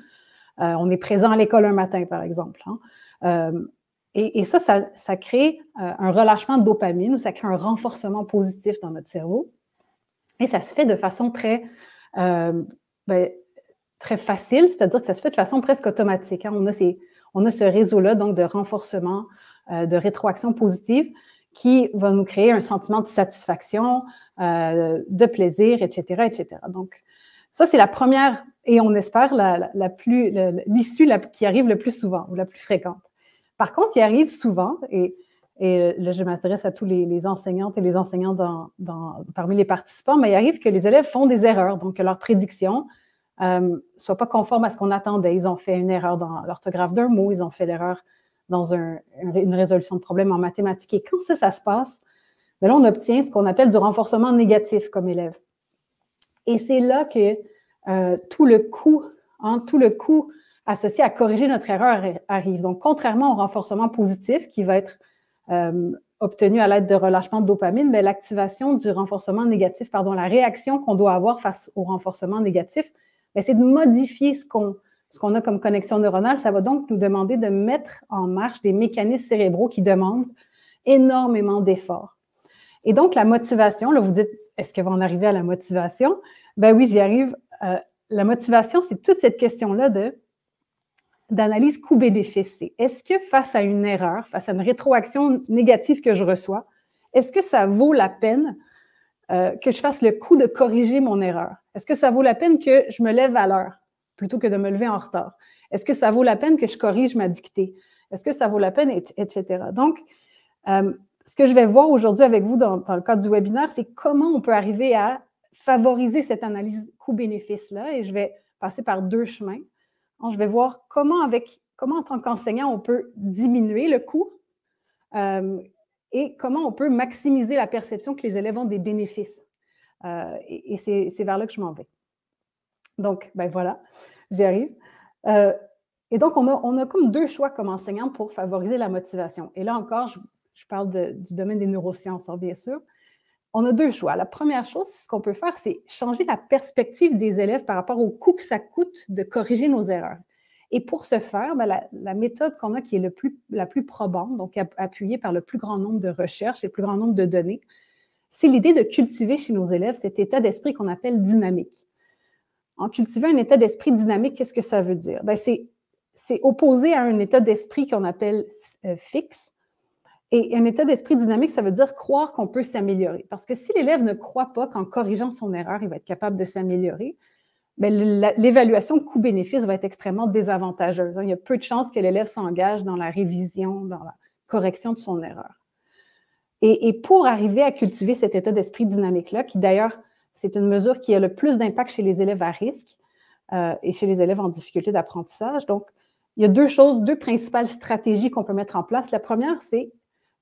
C: euh, on est présent à l'école un matin, par exemple. Hein. Euh, et, ça, ça, crée euh, un relâchement de dopamine ou ça crée un renforcement positif dans notre cerveau. Et ça se fait de façon très, ben, très facile, c'est-à-dire que ça se fait de façon presque automatique. Hein. On, a ces, on ce réseau-là donc de renforcement, de rétroaction positive qui va nous créer un sentiment de satisfaction, de plaisir, etc., etc. Donc, ça, c'est la première et on espère la, plus, l'issue qui arrive le plus souvent ou la plus fréquente. Par contre, il arrive souvent, et, euh, là, je m'adresse à tous les, enseignantes et les enseignants parmi les participants, mais il arrive que les élèves font des erreurs, donc que leurs prédictions ne euh, soient pas conforme à ce qu'on attendait. Ils ont fait une erreur dans l'orthographe d'un mot, ils ont fait l'erreur dans une résolution de problème en mathématiques. Et quand ça, ça se passe, ben là, on obtient ce qu'on appelle du renforcement négatif comme élève. Et c'est là que euh, tout le coût, hein, tout le associé à corriger notre erreur arrive. Donc, contrairement au renforcement positif qui va être euh, obtenu à l'aide de relâchement de dopamine, mais l'activation du renforcement négatif, pardon, la réaction qu'on doit avoir face au renforcement négatif, ben, c'est de modifier ce qu'on ce qu'on a comme connexion neuronale, ça va donc nous demander de mettre en marche des mécanismes cérébraux qui demandent énormément d'efforts. Et donc, la motivation, là, vous dites, est-ce que va en arriver à la motivation? Ben oui, j'y arrive. Euh, la motivation, c'est toute cette question-là de d'analyse coût-bénéfice. Est-ce que face à une erreur, face à une rétroaction négative que je reçois, est-ce que ça vaut la peine euh, que je fasse le coup de corriger mon erreur? Est-ce que ça vaut la peine que je me lève à l'heure plutôt que de me lever en retard? Est-ce que ça vaut la peine que je corrige ma dictée? Est-ce que ça vaut la peine, etc.? Donc, euh, ce que je vais voir aujourd'hui avec vous dans, le cadre du webinaire, c'est comment on peut arriver à favoriser cette analyse coût-bénéfice-là. Et je vais passer par deux chemins. je vais voir comment, avec, comment en tant qu'enseignant, on peut diminuer le coût euh, et comment on peut maximiser la perception que les élèves ont des bénéfices. Euh, et, c'est vers là que je m'en vais. Donc, ben voilà, j'y arrive. Euh, et donc, on a, on a, comme deux choix comme enseignant pour favoriser la motivation. Et là encore, je, je parle du domaine des neurosciences, hein, bien sûr, on a deux choix. La première chose, ce qu'on peut faire, c'est changer la perspective des élèves par rapport au coût que ça coûte de corriger nos erreurs. Et pour ce faire, ben, la, méthode qu'on a qui est la plus probante, donc appuyée par le plus grand nombre de recherches et le plus grand nombre de données, c'est l'idée de cultiver chez nos élèves cet état d'esprit qu'on appelle dynamique. En cultivant un état d'esprit dynamique, qu'est-ce que ça veut dire? Ben, c'est, opposé à un état d'esprit qu'on appelle euh, fixe et un état d'esprit dynamique, ça veut dire croire qu'on peut s'améliorer. Parce que si l'élève ne croit pas qu'en corrigeant son erreur, il va être capable de s'améliorer, ben, l'évaluation coût-bénéfice va être extrêmement désavantageuse. Il y a peu de chances que l'élève s'engage dans la révision, dans la correction de son erreur. Et, pour arriver à cultiver cet état d'esprit dynamique-là, qui d'ailleurs, c'est une mesure qui a le plus d'impact chez les élèves à risque euh, et chez les élèves en difficulté d'apprentissage. Donc, il y a deux choses, deux principales stratégies qu'on peut mettre en place. La première, c'est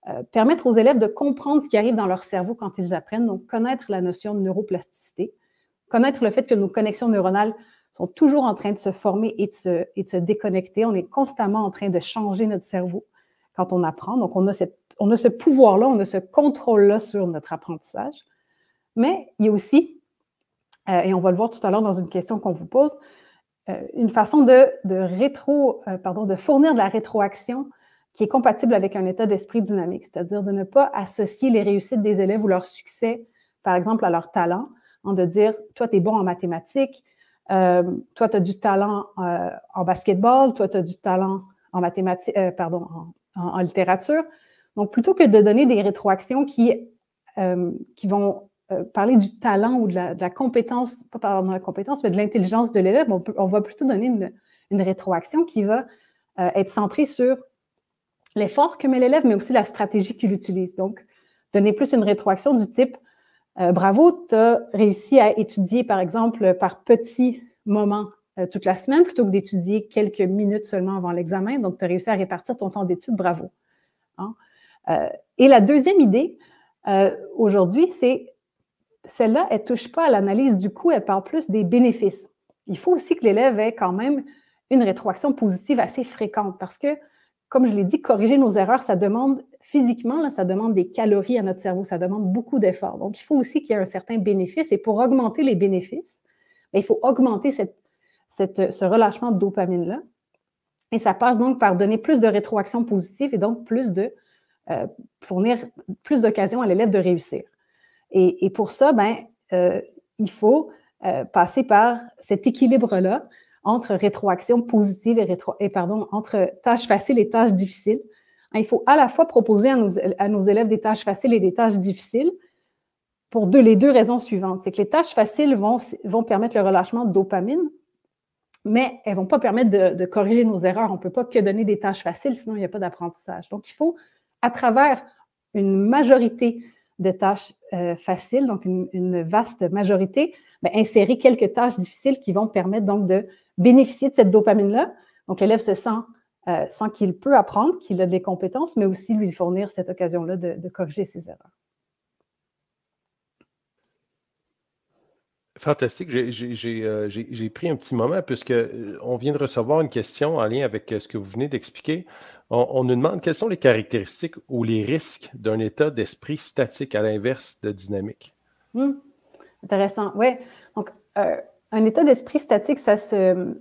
C: euh, permettre aux élèves de comprendre ce qui arrive dans leur cerveau quand ils apprennent, donc connaître la notion de neuroplasticité, connaître le fait que nos connexions neuronales sont toujours en train de se former et de se, déconnecter. On est constamment en train de changer notre cerveau quand on apprend. Donc, on a, ce pouvoir-là, on a ce contrôle-là sur notre apprentissage. Mais il y a aussi, euh, et on va le voir tout à l'heure dans une question qu'on vous pose, euh, une façon de rétro, pardon, de fournir de la rétroaction qui est compatible avec un état d'esprit dynamique, c'est-à-dire de ne pas associer les réussites des élèves ou leur succès, par exemple, à leur talent, en de dire, toi, tu es bon en mathématiques, euh, toi, tu as euh, du talent en basketball, toi, tu as du talent en mathématiques, pardon, en, littérature. Donc, plutôt que de donner des rétroactions qui, euh, qui vont parler du talent ou de la, compétence, pas pardon, la compétence, mais de l'intelligence de l'élève, on, on, va plutôt donner une, une rétroaction qui va être centrée sur l'effort que met l'élève, mais aussi la stratégie qu'il utilise. Donc, donner plus une rétroaction du type euh, Bravo, tu as réussi à étudier, par exemple, par petits moments euh, toute la semaine plutôt que d'étudier quelques minutes seulement avant l'examen. Donc, tu as réussi à répartir ton temps d'étude, bravo. Hein. Euh, et la deuxième idée aujourd'hui, c'est celle-là, elle ne touche pas à l'analyse du coût, elle parle plus des bénéfices. Il faut aussi que l'élève ait quand même une rétroaction positive assez fréquente parce que comme je l'ai dit, corriger nos erreurs, ça demande physiquement, ça demande des calories à notre cerveau, ça demande beaucoup d'efforts. Donc, il faut aussi qu'il y ait un certain bénéfice. Et pour augmenter les bénéfices, ben, il faut augmenter ce relâchement de dopamine-là. Et ça passe donc par donner plus de rétroaction positive et donc plus de euh, fournir plus d'occasions à l'élève de réussir. Et, pour ça, ben, euh, il faut euh, passer par cet équilibre-là entre rétroaction positive et, rétro, pardon, entre tâches faciles et tâches difficiles. Hein, il faut à la fois proposer à nos, élèves des tâches faciles et des tâches difficiles pour les deux raisons suivantes. C'est que les tâches faciles vont, vont permettre le relâchement de dopamine, mais elles ne vont pas permettre de, corriger nos erreurs. On ne peut pas que donner des tâches faciles, sinon il n'y a pas d'apprentissage. Donc, il faut, à travers une majorité de tâches euh, faciles, donc une, vaste majorité, ben, insérer quelques tâches difficiles qui vont permettre donc de bénéficier de cette dopamine-là. Donc, l'élève se euh, sent, qu'il peut apprendre, qu'il a des compétences, mais aussi lui fournir cette occasion-là de, corriger ses erreurs.
D: Fantastique. Euh, j'ai pris un petit moment puisque euh, on vient de recevoir une question en lien avec ce que vous venez d'expliquer. On, nous demande quelles sont les caractéristiques ou les risques d'un état d'esprit statique à l'inverse de dynamique.
C: Hum. Intéressant. Oui. Donc, un état d'esprit statique, ça se,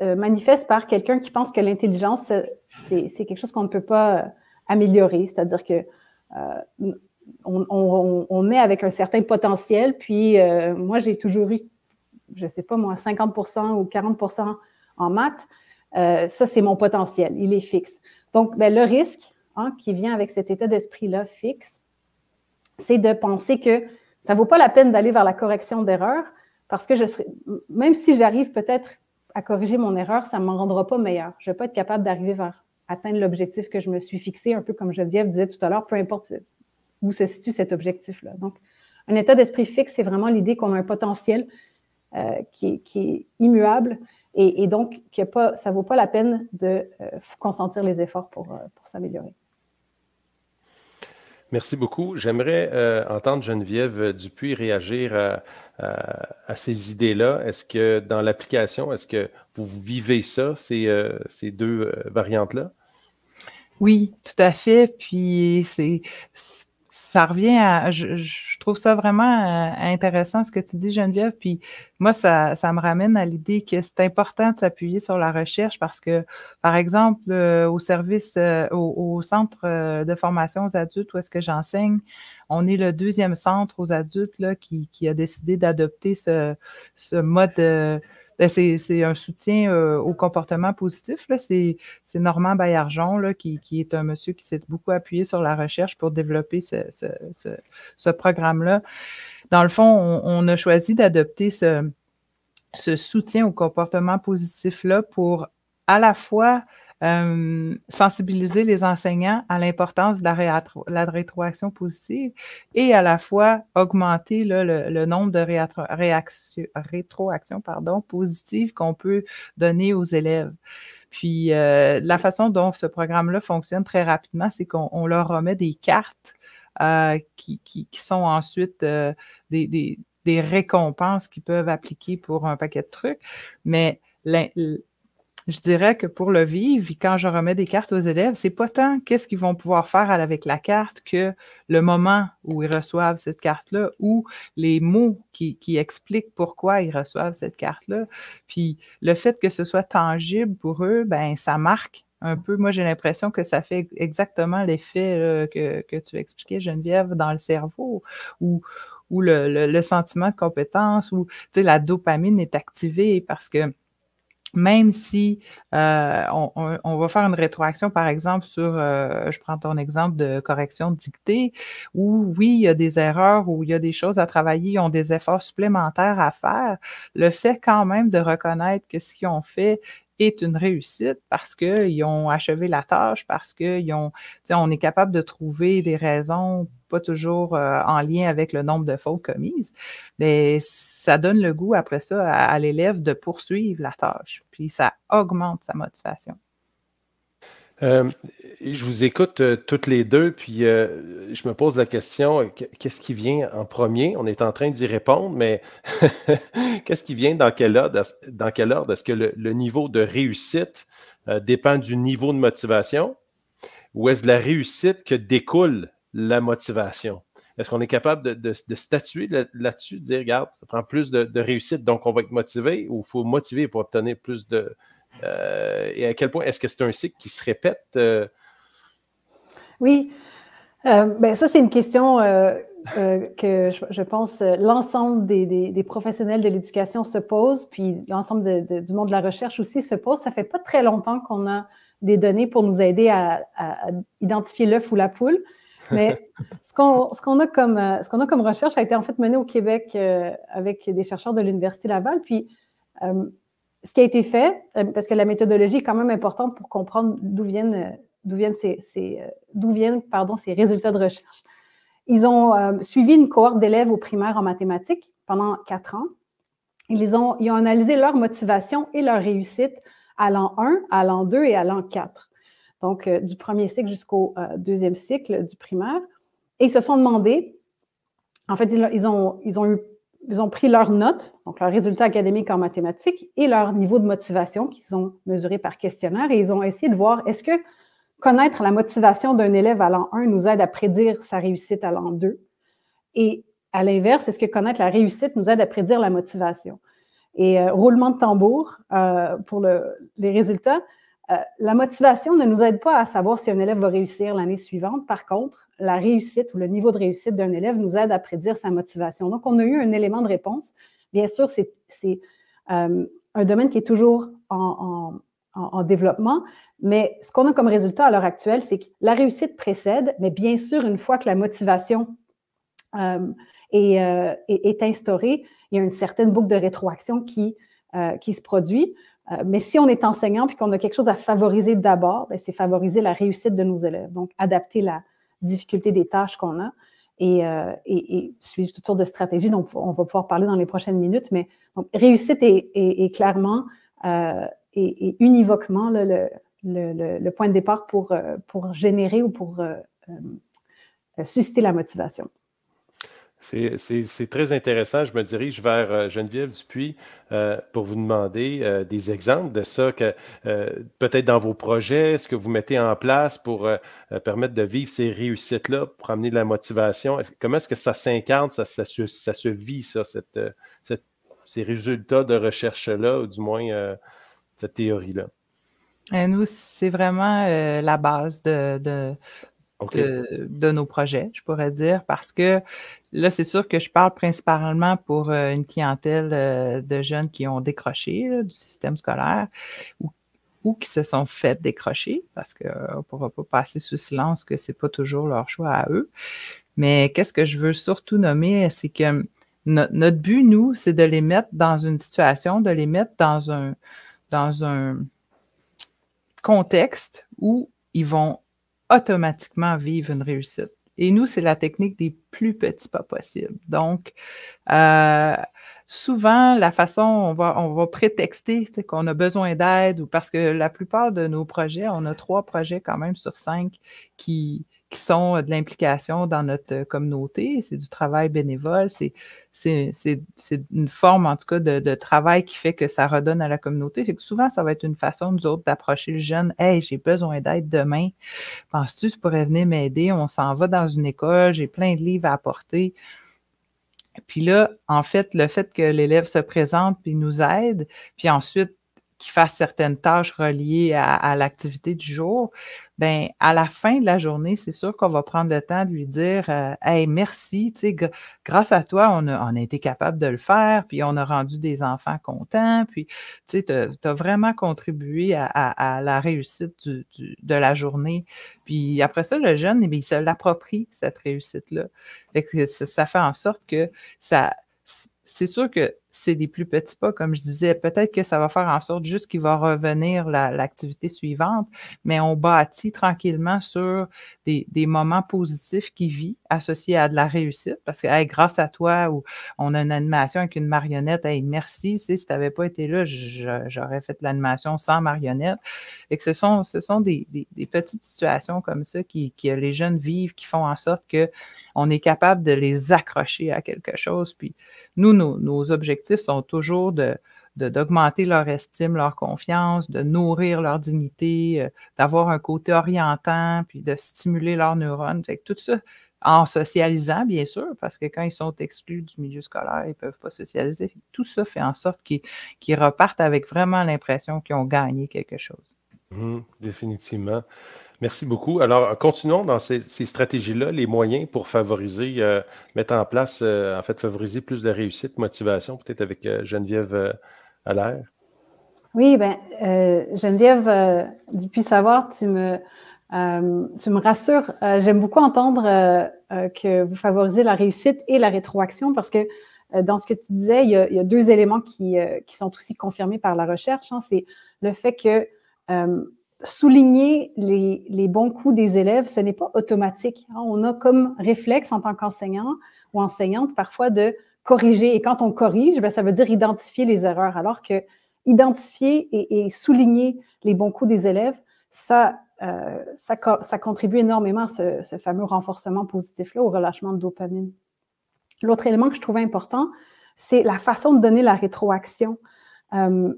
C: euh, manifeste par quelqu'un qui pense que l'intelligence, euh, c'est quelque chose qu'on ne peut pas euh, améliorer. C'est-à-dire que on, est avec un certain potentiel, puis moi, j'ai toujours eu, je ne sais pas moi, 50 ou 40 en maths. ça, c'est mon potentiel, il est fixe. Donc, ben, le risque hein, qui vient avec cet état d'esprit-là fixe, c'est de penser que ça ne vaut pas la peine d'aller vers la correction d'erreur parce que je serai, même si j'arrive peut-être à corriger mon erreur, ça ne m'en rendra pas meilleur. Je ne vais pas être capable d'arriver vers atteindre l'objectif que je me suis fixé, un peu comme Geneviève disait tout à l'heure, peu importe où se situe cet objectif-là. Donc, un état d'esprit fixe, c'est vraiment l'idée qu'on a un potentiel euh, qui, est immuable et, donc que pas, ça ne vaut pas la peine de euh, consentir les efforts pour, euh, pour s'améliorer.
D: Merci beaucoup. J'aimerais entendre Geneviève Dupuis réagir à, euh, à, ces idées-là. Est-ce que dans l'application, est-ce que vous vivez ça, ces, euh, deux euh, variantes-là?
A: Oui, tout à fait. Puis c'est ça revient à. Je, trouve ça vraiment intéressant ce que tu dis, Geneviève. Puis moi, ça, me ramène à l'idée que c'est important de s'appuyer sur la recherche parce que, par exemple, au service, au centre de formation aux adultes où est-ce que j'enseigne, on est le deuxième centre aux adultes là, qui, a décidé d'adopter ce, mode. Ben, c'est un soutien euh, au comportement positif. C'est Normand Baillargeon, qui, est un monsieur qui s'est beaucoup appuyé sur la recherche pour développer ce, programme-là. Dans le fond, on, on a choisi d'adopter ce, soutien au comportement positif-là pour à la fois euh, sensibiliser les enseignants à l'importance de la, rétroaction positive et à la fois augmenter le, nombre de rétroactions positives qu'on peut donner aux élèves. Puis euh, la façon dont ce programme-là fonctionne très rapidement, c'est qu'on leur remet des cartes euh, qui, sont ensuite des, des récompenses qu'ils peuvent appliquer pour un paquet de trucs. Mais je dirais que pour le vivre, quand je remets des cartes aux élèves, c'est pas tant qu'est-ce qu'ils vont pouvoir faire avec la carte que le moment où ils reçoivent cette carte-là ou les mots qui, expliquent pourquoi ils reçoivent cette carte-là. Puis le fait que ce soit tangible pour eux, ben ça marque un peu. Moi, j'ai l'impression que ça fait exactement l'effet que, que, tu expliquais, Geneviève, dans le cerveau, ou le, sentiment de compétence, où la dopamine est activée parce que même si euh, on, va faire une rétroaction, par exemple, sur, euh, je prends ton exemple de correction de dictée, où oui, il y a des erreurs, où il y a des choses à travailler, ils ont des efforts supplémentaires à faire, le fait quand même de reconnaître que ce qu'ils ont fait est une réussite parce qu'ils ont achevé la tâche, parce qu'on ont, on est capable de trouver des raisons pas toujours euh, en lien avec le nombre de fautes commises. Mais ça donne le goût après ça à, l'élève de poursuivre la tâche. Puis ça augmente sa motivation.
D: Euh, je vous écoute euh, toutes les deux, puis euh, je me pose la question, qu'est-ce qui vient en premier? On est en train d'y répondre, mais qu'est-ce qui vient dans quel ordre? Dans quel ordre? Est-ce que le, niveau de réussite dépend du niveau de motivation ou est-ce la réussite que découle la motivation? Est-ce qu'on est capable de, statuer là-dessus, de dire, regarde, ça prend plus de, réussite, donc on va être motivé, ou il faut motiver pour obtenir plus de... Euh, et à quel point est-ce que c'est un cycle qui se répète? Euh?
C: Oui. Euh, ben, ça, c'est une question que je, pense l'ensemble des, professionnels de l'éducation se posent, puis l'ensemble du monde de la recherche aussi se pose. Ça fait pas très longtemps qu'on a des données pour nous aider à identifier l'œuf ou la poule. Mais euh, ce qu'on a, comme, recherche a été en fait mené au Québec euh, avec des chercheurs de l'Université Laval. Puis, euh, ce qui a été fait, parce que la méthodologie est quand même importante pour comprendre d'où viennent, ces, viennent ces résultats de recherche. Ils ont suivi une cohorte d'élèves aux primaires en mathématiques pendant quatre ans. Ils ont, ils ont analysé leur motivation et leur réussite à l'an 1, à l'an 2 et à l'an 4 donc euh, du premier cycle jusqu'au euh, deuxième cycle du primaire. Et ils se sont demandé, en fait, ils, ont, ont pris leurs notes, donc leurs résultats académiques en mathématiques et leur niveau de motivation qu'ils ont mesuré par questionnaire et ils ont essayé de voir est-ce que connaître la motivation d'un élève à l'an 1 nous aide à prédire sa réussite à l'an 2 et à l'inverse, est-ce que connaître la réussite nous aide à prédire la motivation? Et euh, roulement de tambour pour les résultats. Euh, la motivation ne nous aide pas à savoir si un élève va réussir l'année suivante. Par contre, la réussite ou le niveau de réussite d'un élève nous aide à prédire sa motivation. Donc, on a eu un élément de réponse. Bien sûr, c'est euh, un domaine qui est toujours en, développement, mais ce qu'on a comme résultat à l'heure actuelle, c'est que la réussite précède, mais bien sûr, une fois que la motivation euh, est, instaurée, il y a une certaine boucle de rétroaction qui se produit. Euh, mais si on est enseignant puis qu'on a quelque chose à favoriser d'abord, ben, c'est favoriser la réussite de nos élèves. Donc, adapter la difficulté des tâches qu'on a et, euh, et, et, suivre toutes sortes de stratégies donc on va pouvoir parler dans les prochaines minutes. Mais réussite est, clairement euh, et, univoquement le, point de départ pour générer ou pour susciter la motivation.
D: C'est très intéressant. Je me dirige vers euh, Geneviève Dupuis euh, pour vous demander euh, des exemples de ça, que peut-être dans vos projets, ce que vous mettez en place pour permettre de vivre ces réussites-là, pour amener de la motivation. Comment est-ce que ça s'incarne, ça, se vit, ces résultats de recherche-là, ou du moins cette théorie-là?
A: nous, c'est vraiment la base de, de, nos projets, je pourrais dire, parce que là, c'est sûr que je parle principalement pour euh, une clientèle euh, de jeunes qui ont décroché du système scolaire ou qui se sont fait décrocher, parce qu'on euh, ne pourra pas passer sous silence que ce n'est pas toujours leur choix à eux. Mais qu'est-ce que je veux surtout nommer, c'est que notre but, nous, c'est de les mettre dans une situation, de les mettre dans un, dans un contexte où ils vont automatiquement vivre une réussite. Et nous, c'est la technique des plus petits pas possibles. Donc, euh, souvent, la façon, on va, on va prétexter qu'on a besoin d'aide ou parce que la plupart de nos projets, on a trois projets quand même sur cinq qui, qui sont euh, de l'implication dans notre euh, communauté. C'est du travail bénévole, c'est une forme, en tout cas, de, travail qui fait que ça redonne à la communauté. que souvent, ça va être une façon, nous autres, d'approcher le jeune. Hey, j'ai besoin d'aide demain. Penses-tu, tu pourrais venir m'aider? On s'en va dans une école, j'ai plein de livres à apporter. Puis là, en fait, le fait que l'élève se présente et nous aide, puis ensuite qui fasse certaines tâches reliées à, l'activité du jour, ben à la fin de la journée, c'est sûr qu'on va prendre le temps de lui dire euh, Hey, merci, tu sais, grâce à toi, on a, on a, été capable de le faire, puis on a rendu des enfants contents, puis tu sais, as, vraiment contribué à, la réussite du, de la journée. Puis après ça, le jeune, eh bien, il se cette réussite-là. Ça, ça fait en sorte que ça. C'est sûr que c'est des plus petits pas, comme je disais. Peut-être que ça va faire en sorte juste qu'il va revenir l'activité suivante, mais on bâtit tranquillement sur des, moments positifs qui vit associés à de la réussite, parce que grâce à toi, ou on a une animation avec une marionnette, hey, merci, si tu n'avais pas été là, j'aurais fait l'animation sans marionnette. Et que ce sont, ce sont des, petites situations comme ça qui, que les jeunes vivent, qui font en sorte qu'on est capable de les accrocher à quelque chose. Puis nous, nos objectifs, sont toujours de, d'augmenter leur estime, leur confiance, de nourrir leur dignité, euh, d'avoir un côté orientant, puis de stimuler leurs neurones. Fait tout ça en socialisant, bien sûr, parce que quand ils sont exclus du milieu scolaire, ils ne peuvent pas socialiser. Tout ça fait en sorte qu'ils repartent avec vraiment l'impression qu'ils ont gagné quelque chose.
D: Mmh, définitivement. Merci beaucoup. Alors, continuons dans ces, stratégies-là, les moyens pour favoriser, euh, mettre en place, euh, en fait, favoriser plus de réussite, motivation, peut-être avec euh, Geneviève Allaire.
C: Oui, bien, Geneviève, depuis savoir, tu me, me rassures. J'aime beaucoup entendre que vous favorisez la réussite et la rétroaction parce que dans ce que tu disais, il y a, deux éléments qui, sont aussi confirmés par la recherche. Hein. C'est le fait que souligner les, bons coups des élèves, ce n'est pas automatique. Hein. On a comme réflexe en tant qu'enseignant ou enseignante parfois de corriger. Et quand on corrige, ben, ça veut dire identifier les erreurs, alors que identifier et, souligner les bons coups des élèves, ça, euh, ça, contribue énormément à ce, fameux renforcement positif-là, au relâchement de dopamine. L'autre élément que je trouvais important, c'est la façon de donner la rétroaction. Euh,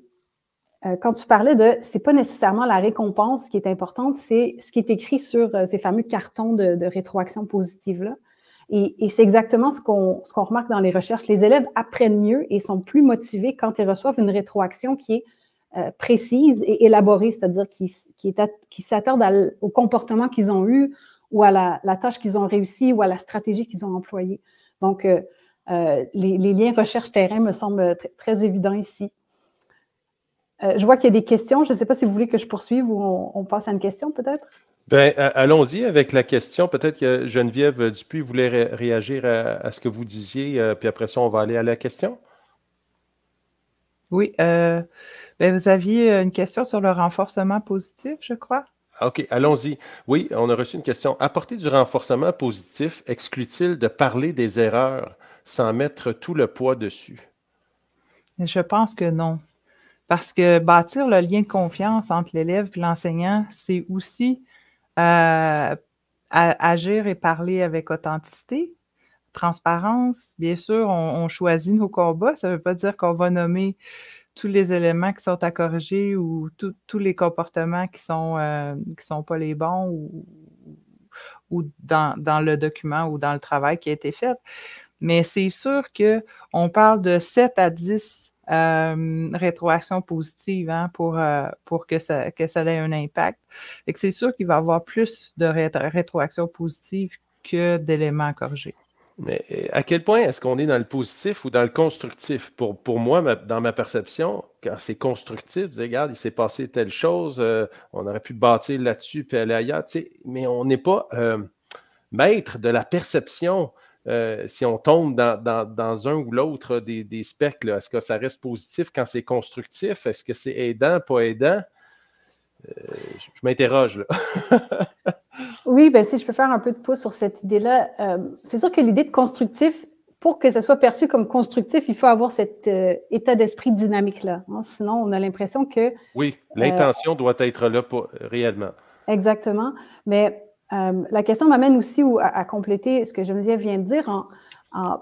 C: euh, quand tu parlais de, c'est pas nécessairement la récompense qui est importante, c'est ce qui est écrit sur euh, ces fameux cartons de, rétroaction positive-là. Et, c'est exactement ce qu'on ce qu'on remarque dans les recherches. Les élèves apprennent mieux et sont plus motivés quand ils reçoivent une rétroaction qui est euh, précise et élaborée, c'est-à-dire qui, qui, qui s'attarde au comportement qu'ils ont eu ou à la, tâche qu'ils ont réussi ou à la stratégie qu'ils ont employée. Donc, les, liens recherche-terrain me semblent très, très évidents ici. Euh, je vois qu'il y a des questions. Je ne sais pas si vous voulez que je poursuive ou on, passe à une question peut-être.
D: Ben, allons-y avec la question. Peut-être que Geneviève Dupuis voulait réagir à, ce que vous disiez, euh, puis après ça, on va aller à la question.
A: Oui. Euh, ben, vous aviez une question sur le renforcement positif, je crois.
D: Ah, OK, allons-y. Oui, on a reçu une question. Apporter du renforcement positif exclut-il de parler des erreurs sans mettre tout le poids dessus?
A: Je pense que non. Parce que bâtir le lien de confiance entre l'élève et l'enseignant, c'est aussi euh, agir et parler avec authenticité, transparence. Bien sûr, on, choisit nos combats. Ça ne veut pas dire qu'on va nommer tous les éléments qui sont à corriger ou tous les comportements qui sont euh, sont pas les bons ou, dans, le document ou dans le travail qui a été fait. Mais c'est sûr qu'on parle de 7 à 10 euh, rétroaction positive hein, pour, euh, pour que, ça, que ça ait un impact. Et c'est sûr qu'il va y avoir plus de rétroaction positive que d'éléments corrigés.
D: Mais à quel point est-ce qu'on est dans le positif ou dans le constructif? Pour, moi, dans ma perception, quand c'est constructif, regarde, il s'est passé telle chose, euh, on aurait pu bâtir là-dessus puis aller ailleurs, mais on n'est pas maître de la perception euh, si on tombe dans, un ou l'autre des, spectres, est-ce que ça reste positif quand c'est constructif? Est-ce que c'est aidant, pas aidant? Euh, je, m'interroge.
C: oui, ben, si je peux faire un peu de pouce sur cette idée-là, euh, c'est sûr que l'idée de constructif, pour que ça soit perçu comme constructif, il faut avoir cet état d'esprit dynamique-là. Hein. Sinon, on a l'impression que.
D: Oui, l'intention doit être là pour, réellement.
C: Exactement. Mais euh, la question m'amène aussi à, compléter ce que Geneviève vient de dire,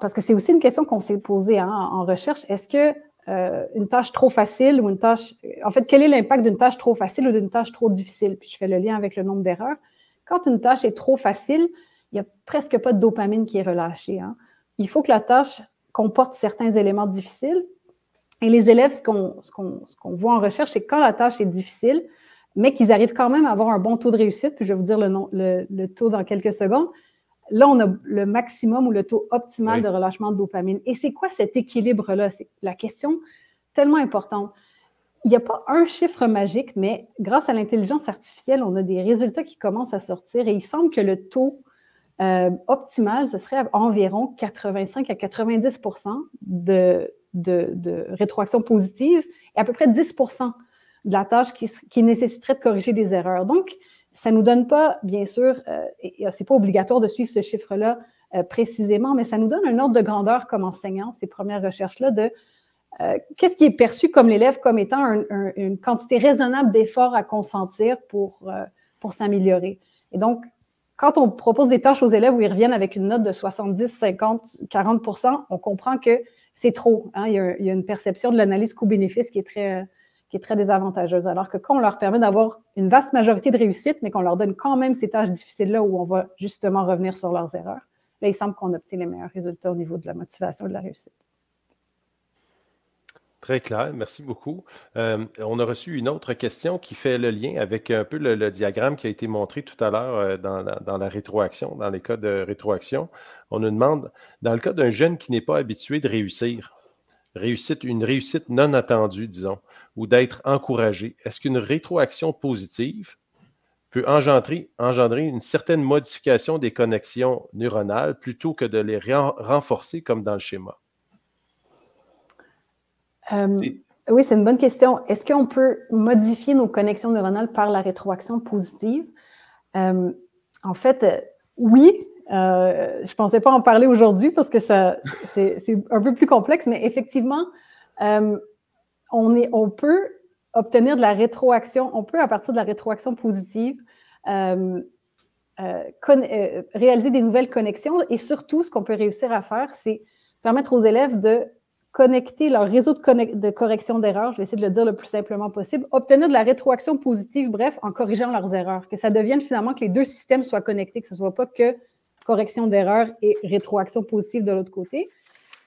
C: parce que c'est aussi une question qu'on s'est posée hein, en, recherche. Est-ce que euh, une tâche trop facile ou une tâche, en fait, quel est l'impact d'une tâche trop facile ou d'une tâche trop difficile Puis je fais le lien avec le nombre d'erreurs. Quand une tâche est trop facile, il n'y a presque pas de dopamine qui est relâchée. Hein. Il faut que la tâche comporte certains éléments difficiles. Et les élèves, ce qu'on voit en recherche, c'est que quand la tâche est difficile, mais qu'ils arrivent quand même à avoir un bon taux de réussite, puis je vais vous dire le, taux dans quelques secondes, là, on a le maximum ou le taux optimal de relâchement de dopamine. Et c'est quoi cet équilibre-là? C'est la question tellement importante. Il n'y a pas un chiffre magique, mais grâce à l'intelligence artificielle, on a des résultats qui commencent à sortir et il semble que le taux euh, optimal, ce serait environ 85 à 90 de, de, de rétroaction positive et à peu près 10 de la tâche qui, nécessiterait de corriger des erreurs. Donc, ça nous donne pas, bien sûr, euh, et ce n'est pas obligatoire de suivre ce chiffre-là euh, précisément, mais ça nous donne un ordre de grandeur comme enseignant, ces premières recherches-là, de euh, qu'est-ce qui est perçu comme l'élève comme étant une quantité raisonnable d'efforts à consentir pour, pour s'améliorer. Et donc, quand on propose des tâches aux élèves où ils reviennent avec une note de 70, 50, 40 on comprend que c'est trop. Hein. Il, y a, il, y a, une perception de l'analyse coût-bénéfice qui est très, qui est très désavantageuse. Alors que quand on leur permet d'avoir une vaste majorité de réussite, mais qu'on leur donne quand même ces tâches difficiles-là où on va justement revenir sur leurs erreurs, là, il semble qu'on obtient les meilleurs résultats au niveau de la motivation et de la réussite.
D: Très clair, merci beaucoup. Euh, on a reçu une autre question qui fait le lien avec un peu le, diagramme qui a été montré tout à l'heure euh, dans, la rétroaction, dans les cas de rétroaction. On nous demande, dans le cas d'un jeune qui n'est pas habitué de réussir, réussite, une réussite non attendue, disons, ou d'être encouragé, est-ce qu'une rétroaction positive peut engendrer, engendrer, une certaine modification des connexions neuronales plutôt que de les renforcer comme dans le schéma?
C: Euh, oui, c'est une bonne question. Est-ce qu'on peut modifier nos connexions neuronales par la rétroaction positive? Euh, en fait, euh, oui, euh, je ne pensais pas en parler aujourd'hui parce que ça, c'est, un peu plus complexe, mais effectivement, euh, on, est, on peut obtenir de la rétroaction, on peut à partir de la rétroaction positive euh, réaliser des nouvelles connexions et surtout ce qu'on peut réussir à faire, c'est permettre aux élèves de connecter leur réseau de, de correction d'erreurs, je vais essayer de le dire le plus simplement possible, obtenir de la rétroaction positive, bref, en corrigeant leurs erreurs, que ça devienne finalement que les deux systèmes soient connectés, que ce ne soit pas que correction d'erreurs et rétroaction positive de l'autre côté.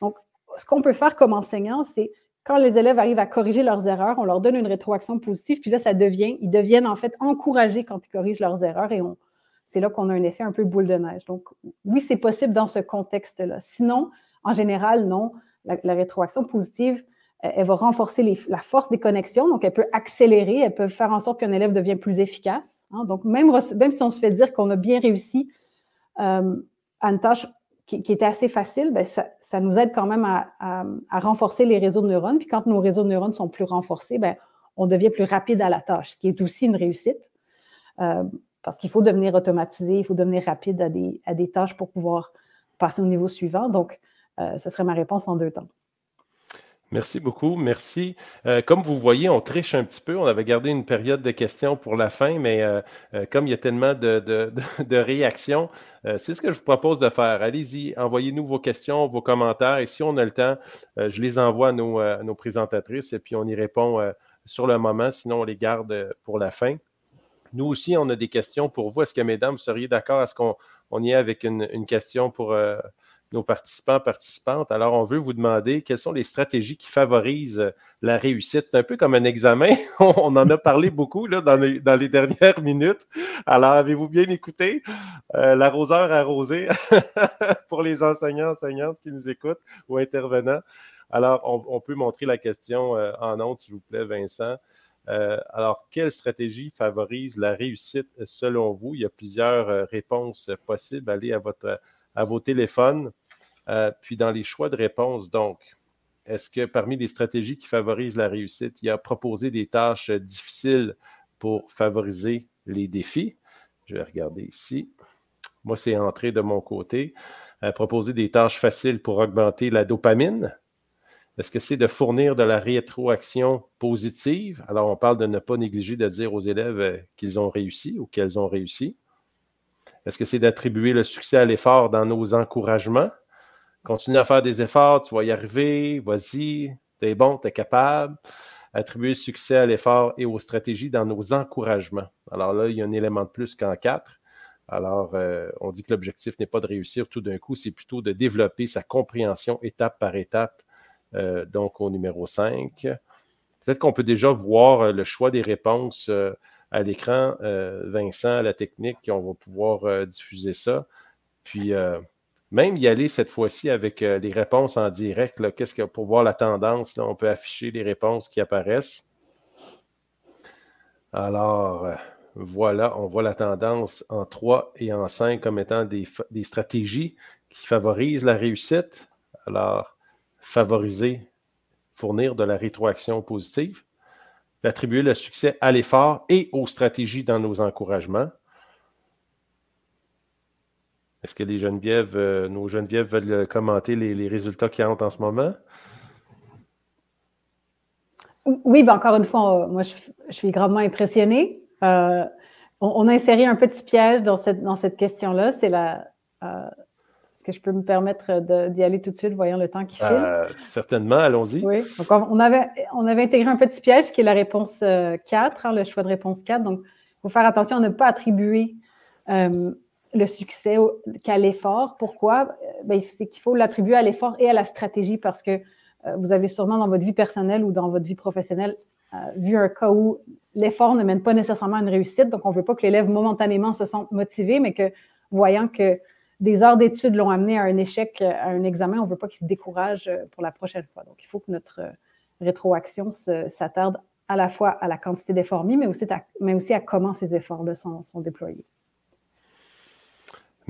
C: Donc, ce qu'on peut faire comme enseignant, c'est quand les élèves arrivent à corriger leurs erreurs, on leur donne une rétroaction positive, puis là, ça devient, ils deviennent en fait encouragés quand ils corrigent leurs erreurs et on, c'est là qu'on a un effet un peu boule de neige. Donc, oui, c'est possible dans ce contexte-là. Sinon, en général, non, la, rétroaction positive, elle va renforcer la force des connexions, donc elle peut accélérer, elle peut faire en sorte qu'un élève devient plus efficace. Hein. Donc, même, même si on se fait dire qu'on a bien réussi, euh, à une tâche qui, était assez facile, ben, ça, nous aide quand même à, renforcer les réseaux de neurones. Puis quand nos réseaux de neurones sont plus renforcés, ben, on devient plus rapide à la tâche, ce qui est aussi une réussite. Euh, parce qu'il faut devenir automatisé, il faut devenir rapide à des, tâches pour pouvoir passer au niveau suivant. Donc, euh, ce serait ma réponse en deux temps.
D: Merci beaucoup, merci. Euh, comme vous voyez, on triche un petit peu. On avait gardé une période de questions pour la fin, mais euh, euh, comme il y a tellement de, réactions, c'est ce que je vous propose de faire. Allez-y, envoyez-nous vos questions, vos commentaires, et si on a le temps, je les envoie à nos, présentatrices et puis on y répond sur le moment, sinon on les garde pour la fin. Nous aussi, on a des questions pour vous. Est-ce que, mesdames, vous seriez d'accord à ce qu'on y ait avec une, une question pour nos participants, participantes. Alors, on veut vous demander quelles sont les stratégies qui favorisent euh, la réussite. C'est un peu comme un examen. on en a parlé beaucoup là, dans, les, dernières minutes. Alors, avez-vous bien écouté euh, l'arroseur arrosé pour les enseignants, enseignantes qui nous écoutent ou intervenants? Alors, on, peut montrer la question euh, en ondes, s'il vous plaît, Vincent. alors, quelle stratégie favorise la réussite selon vous? Il y a plusieurs réponses possibles. Allez à votre à vos téléphones. Euh, puis dans les choix de réponse, donc, est-ce que parmi les stratégies qui favorisent la réussite, il y a proposé des tâches euh, difficiles pour favoriser les défis? Je vais regarder ici. Moi, c'est entré de mon côté. Euh, proposer des tâches faciles pour augmenter la dopamine. Est-ce que c'est de fournir de la rétroaction positive? Alors, on parle de ne pas négliger de dire aux élèves qu'ils ont réussi ou qu'elles ont réussi. Est-ce que c'est d'attribuer le succès à l'effort dans nos encouragements? continue à faire des efforts, tu vas y arriver, vas-y, t'es bon, t'es capable. Attribuer succès à l'effort et aux stratégies dans nos encouragements. Alors là, il y a un élément de plus qu'en quatre. Alors, euh, on dit que l'objectif n'est pas de réussir tout d'un coup, c'est plutôt de développer sa compréhension étape par étape, euh, donc au numéro cinq. Peut-être qu'on peut déjà voir euh, le choix des réponses à l'écran, Vincent, la technique, on va pouvoir diffuser ça. Puis, même y aller cette fois-ci avec euh, les réponses en direct, qu'est-ce que, pour voir la tendance, on peut afficher les réponses qui apparaissent. Alors, euh, voilà, on voit la tendance en 3 et en 5 comme étant des stratégies qui favorisent la réussite. Alors, favoriser, fournir de la rétroaction positive, attribuer le succès à l'effort et aux stratégies dans nos encouragements, est-ce que les jeunes euh, nos Genevièves veulent euh, commenter les, résultats qui entrent en ce moment?
C: Oui, ben encore une fois, moi, je, suis grandement impressionné. Euh, on, a inséré un petit piège dans cette, dans cette question-là. C'est la. Est-ce que je peux me permettre d'y aller tout de suite, voyant le temps qui file?
D: certainement, allons-y.
C: Oui, on avait, on avait intégré un petit piège qui est la réponse 4, hein, le choix de réponse 4. Donc, il faut faire attention à ne pas attribuer le succès qu'à l'effort. Pourquoi? Euh, ben, c'est qu'il faut l'attribuer à l'effort et à la stratégie parce que euh, vous avez sûrement dans votre vie personnelle ou dans votre vie professionnelle euh, vu un cas où l'effort ne mène pas nécessairement à une réussite. Donc, on ne veut pas que l'élève momentanément se sente motivé, mais que voyant que des heures d'études l'ont amené à un échec, à un examen, on ne veut pas qu'il se décourage pour la prochaine fois. Donc, il faut que notre rétroaction s'attarde à la fois à la quantité d'efforts mis, mais aussi à, comment ces efforts-là sont déployés.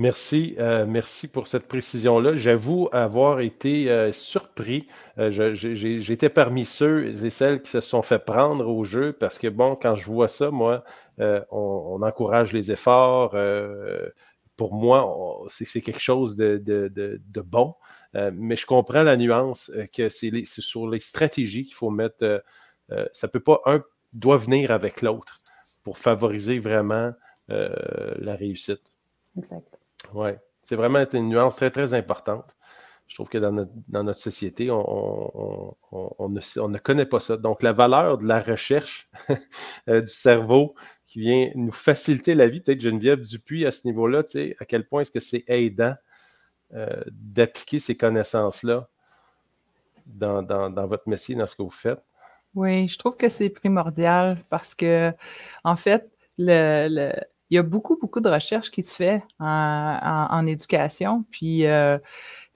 D: Merci, euh, merci pour cette précision-là. J'avoue avoir été euh, surpris. Euh, j'étais parmi ceux et celles qui se sont fait prendre au jeu parce que, bon, quand je vois ça, moi, on, encourage les efforts. pour moi, c'est quelque chose de, de, de, bon. mais je comprends la nuance que c'est sur les stratégies qu'il faut mettre. ça ne peut pas, un doit venir avec l'autre pour favoriser vraiment la réussite. Exact. Oui, c'est vraiment une nuance très, très importante. Je trouve que dans notre, société, on, ne, connaît pas ça. Donc, la valeur de la recherche euh, du cerveau qui vient nous faciliter la vie, peut-être Geneviève Dupuis à ce niveau-là, tu sais, à quel point est-ce que c'est aidant euh, d'appliquer ces connaissances-là dans, votre métier, dans ce que vous faites?
A: Oui, je trouve que c'est primordial parce que, en fait, le il y a beaucoup, beaucoup de recherches qui se fait en, éducation. Puis, euh,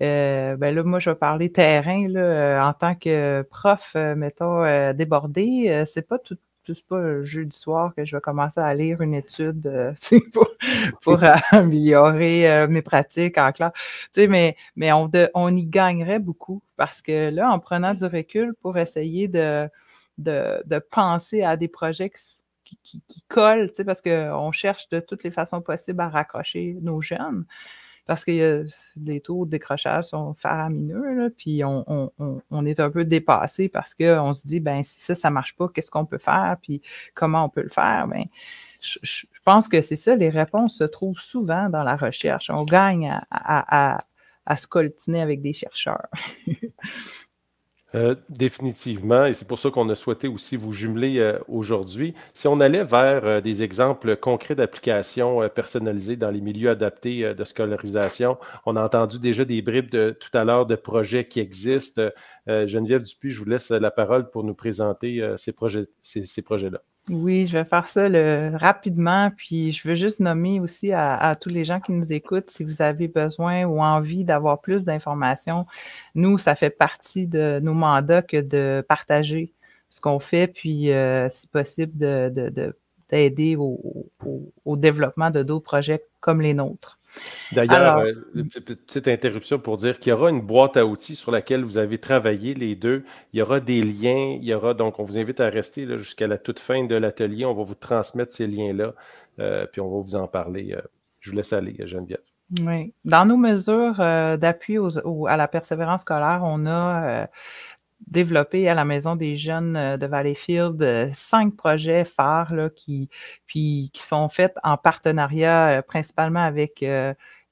A: euh, ben là, moi, je vais parler terrain, là, euh, en tant que prof, mettons, débordé, c'est pas tout, c'est pas jeudi soir que je vais commencer à lire une étude pour, pour améliorer mes pratiques en classe. mais, mais on, on, y gagnerait beaucoup parce que là, en prenant du recul pour essayer de, de, de penser à des projets qui qui, qui, tu sais, parce qu'on cherche de toutes les façons possibles à raccrocher nos jeunes parce que euh, les taux de décrochage sont faramineux, là, puis on, est un peu dépassé parce qu'on se dit, ben si ça, ça marche pas, qu'est-ce qu'on peut faire, puis comment on peut le faire? Ben, je, pense que c'est ça, les réponses se trouvent souvent dans la recherche. On gagne à, à, à se coltiner avec des chercheurs.
D: Euh, définitivement, et c'est pour ça qu'on a souhaité aussi vous jumeler euh, aujourd'hui. Si on allait vers euh, des exemples concrets d'applications personnalisées dans les milieux adaptés de scolarisation, on a entendu déjà des bribes de, tout à l'heure de projets qui existent. Geneviève Dupuis, je vous laisse la parole pour nous présenter ces projets-là. Ces,
A: oui, je vais faire ça rapidement. Puis je veux juste nommer aussi à, tous les gens qui nous écoutent, si vous avez besoin ou envie d'avoir plus d'informations, nous, ça fait partie de nos mandats que de partager ce qu'on fait, puis euh, si possible, d'aider de, de, au, au développement de d'autres projets comme les nôtres.
D: D'ailleurs, euh, une petite interruption pour dire qu'il y aura une boîte à outils sur laquelle vous avez travaillé les deux. Il y aura des liens, il y aura donc on vous invite à rester jusqu'à la toute fin de l'atelier. On va vous transmettre ces liens-là, euh, puis on va vous en parler. Euh. Je vous laisse aller, Geneviève.
A: Oui. Dans nos mesures d'appui à la persévérance scolaire, on a développé à la Maison des jeunes euh, de Valleyfield euh, cinq projets phares là, qui, puis, qui sont faits en partenariat euh, principalement avec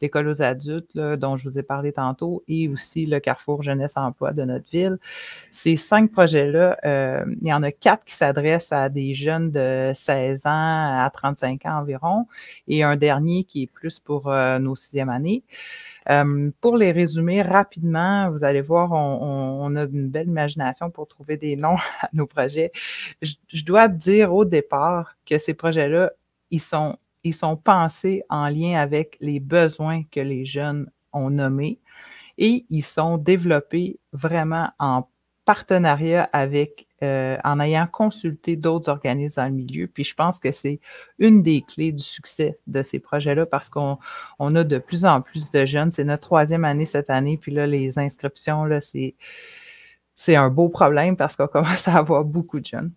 A: l'école aux adultes là, dont je vous ai parlé tantôt et aussi le Carrefour Jeunesse Emploi de notre ville. Ces cinq projets-là, il y en a quatre qui s'adressent à des jeunes de 16 ans à 35 ans environ et un dernier qui est plus pour nos sixième années. Euh, pour les résumer rapidement, vous allez voir, on, a une belle imagination pour trouver des noms à nos projets. Je, je dois dire au départ que ces projets-là, ils sont, ils sont pensés en lien avec les besoins que les jeunes ont nommés et ils sont développés vraiment en partenariat avec euh, en ayant consulté d'autres organismes dans le milieu. Puis je pense que c'est une des clés du succès de ces projets-là parce qu'on a de plus en plus de jeunes. C'est notre troisième année cette année. Puis là, les inscriptions, là, c'est un beau problème parce qu'on commence à avoir beaucoup de jeunes.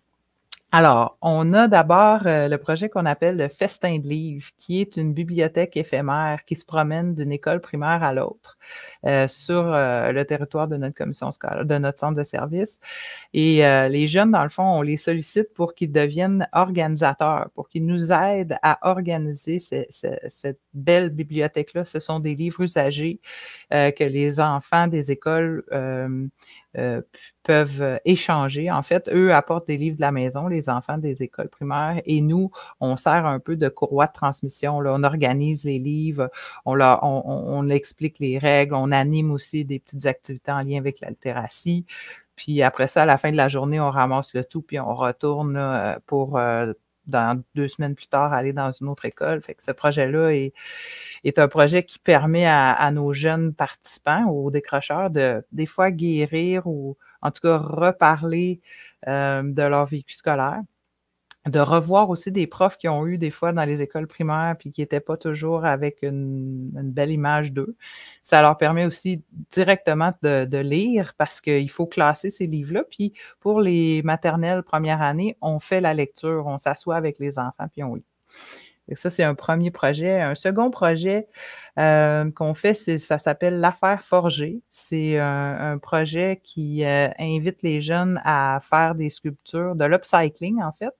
A: Alors, on a d'abord euh, le projet qu'on appelle le Festin de livres, qui est une bibliothèque éphémère qui se promène d'une école primaire à l'autre euh, sur euh, le territoire de notre commission scolaire, de notre centre de service. Et les jeunes, dans le fond, on les sollicite pour qu'ils deviennent organisateurs, pour qu'ils nous aident à organiser cette belle bibliothèque-là. Ce sont des livres usagés que les enfants des écoles euh, peuvent euh, échanger. En fait, eux apportent des livres de la maison, les enfants des écoles primaires, et nous, on sert un peu de courroie de transmission. On organise les livres, on, on, explique les règles, on anime aussi des petites activités en lien avec littératie. Puis après ça, à la fin de la journée, on ramasse le tout, puis on retourne euh, pour, dans deux semaines plus tard, aller dans une autre école. Fait ce projet-là est, est, un projet qui permet à, nos jeunes participants, aux décrocheurs, de des fois guérir ou en tout cas reparler euh, de leur vécu scolaire de revoir aussi des profs qui ont eu des fois dans les écoles primaires puis qui n'étaient pas toujours avec une, belle image d'eux. Ça leur permet aussi directement de, de lire parce qu'il faut classer ces livres-là. Puis pour les maternelles première année, on fait la lecture, on s'assoit avec les enfants puis on lit ça, c'est un premier projet. Un second projet euh, qu'on fait, ça s'appelle l'affaire forgée. C'est euh, un, projet qui euh, invite les jeunes à faire des sculptures, de l'upcycling en fait,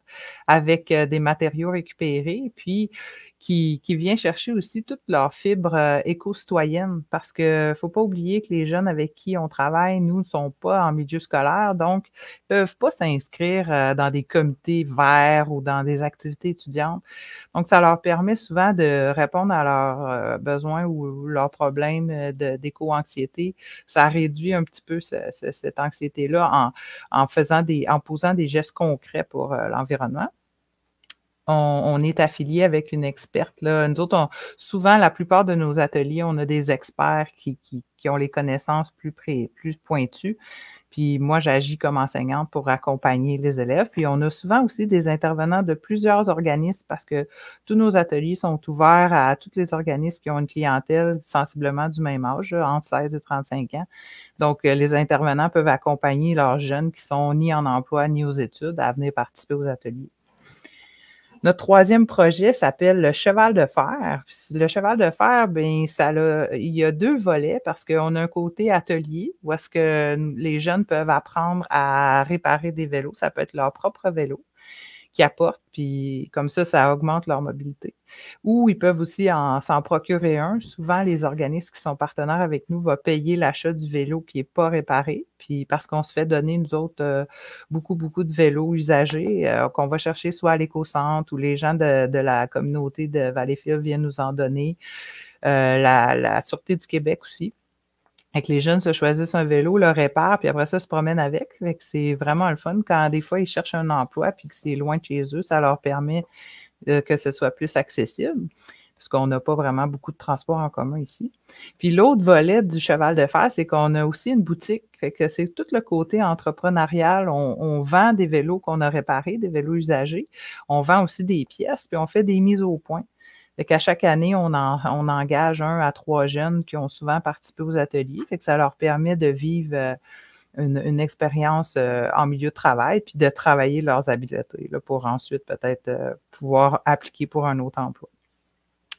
A: avec des matériaux récupérés. Puis qui, vient chercher aussi toute leur fibre euh, éco-citoyenne parce que faut pas oublier que les jeunes avec qui on travaille, nous, ne sont pas en milieu scolaire, donc ne peuvent pas s'inscrire euh, dans des comités verts ou dans des activités étudiantes. Donc, ça leur permet souvent de répondre à leurs euh, besoins ou leurs problèmes d'éco-anxiété. Ça réduit un petit peu cette anxiété-là en, faisant des, en posant des gestes concrets pour l'environnement on, est affilié avec une experte. Là. Nous autres, souvent, la plupart de nos ateliers, on a des experts qui, ont les connaissances plus, plus pointues. Puis moi, j'agis comme enseignante pour accompagner les élèves. Puis on a souvent aussi des intervenants de plusieurs organismes parce que tous nos ateliers sont ouverts à tous les organismes qui ont une clientèle sensiblement du même âge, entre 16 et 35 ans. Donc, euh, les intervenants peuvent accompagner leurs jeunes qui sont ni en emploi ni aux études à venir participer aux ateliers. Notre troisième projet s'appelle le cheval de fer. Le cheval de fer, bien, il y a deux volets parce qu'on a un côté atelier où est-ce que les jeunes peuvent apprendre à réparer des vélos. Ça peut être leur propre vélo qui apportent, puis comme ça, ça augmente leur mobilité. Ou ils peuvent aussi s'en procurer un. Souvent, les organismes qui sont partenaires avec nous vont payer l'achat du vélo qui n'est pas réparé, puis parce qu'on se fait donner, nous autres, euh, beaucoup, beaucoup de vélos usagés euh, qu'on va chercher soit à l'éco-centre ou les gens de, la communauté de Valleyfield viennent nous en donner, euh, la Sûreté du Québec aussi les jeunes se choisissent un vélo, le réparent, puis après ça, se promènent avec. c'est vraiment le fun quand des fois ils cherchent un emploi puis que c'est loin de chez eux, ça leur permet euh, que ce soit plus accessible parce qu'on n'a pas vraiment beaucoup de transports en commun ici. Puis l'autre volet du cheval de fer, c'est qu'on a aussi une boutique. que c'est tout le côté entrepreneurial. On, on vend des vélos qu'on a réparés, des vélos usagés. On vend aussi des pièces, puis on fait des mises au point. Fait qu'à chaque année, on, on, engage un à trois jeunes qui ont souvent participé aux ateliers. Fait que ça leur permet de vivre euh, une, expérience euh, en milieu de travail, puis de travailler leurs habiletés là, pour ensuite peut-être euh, pouvoir appliquer pour un autre emploi.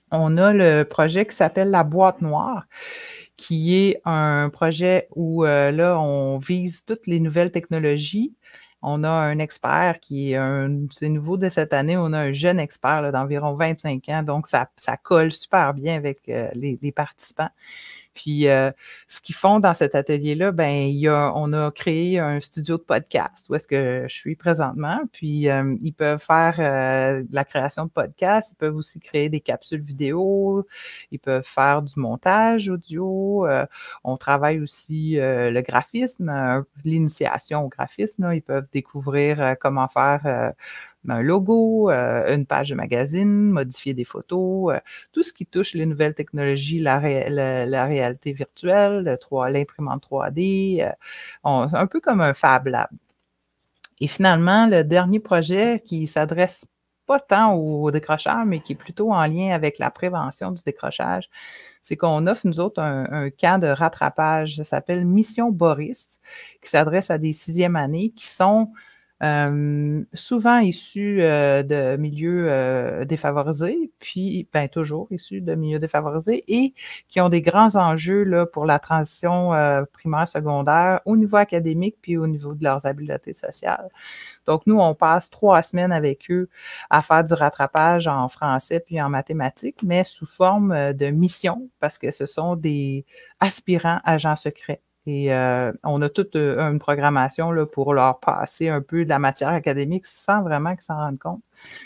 A: On a le projet qui s'appelle La boîte noire, qui est un projet où là, on vise toutes les nouvelles technologies on a un expert qui est un, c'est nouveau de cette année, on a un jeune expert d'environ 25 ans, donc ça, colle super bien avec euh, les, participants. Puis euh, ce qu'ils font dans cet atelier-là, ben, il on a créé un studio de podcast où est-ce que je suis présentement. Puis euh, ils peuvent faire euh, la création de podcasts, ils peuvent aussi créer des capsules vidéo, ils peuvent faire du montage audio. on travaille aussi le graphisme, l'initiation au graphisme. Ils peuvent découvrir comment faire un logo, euh, une page de magazine, modifier des photos, euh, tout ce qui touche les nouvelles technologies, la, réalité virtuelle, l'imprimante 3D, euh, un peu comme un Fab Lab. Et finalement, le dernier projet qui s'adresse pas tant aux décrocheurs, mais qui est plutôt en lien avec la prévention du décrochage, c'est qu'on offre, nous autres, un, un camp de rattrapage. Ça s'appelle Mission Boris, qui s'adresse à des sixièmes années qui sont euh, souvent issus euh, de milieux euh, défavorisés, puis ben, toujours issus de milieux défavorisés et qui ont des grands enjeux là, pour la transition primaire, secondaire au niveau académique puis au niveau de leurs habiletés sociales. Donc, nous, on passe trois semaines avec eux à faire du rattrapage en français puis en mathématiques, mais sous forme de mission parce que ce sont des aspirants agents secrets. Et euh, on a toute euh, une programmation là, pour leur passer un peu de la matière académique sans vraiment qu'ils s'en rendent compte.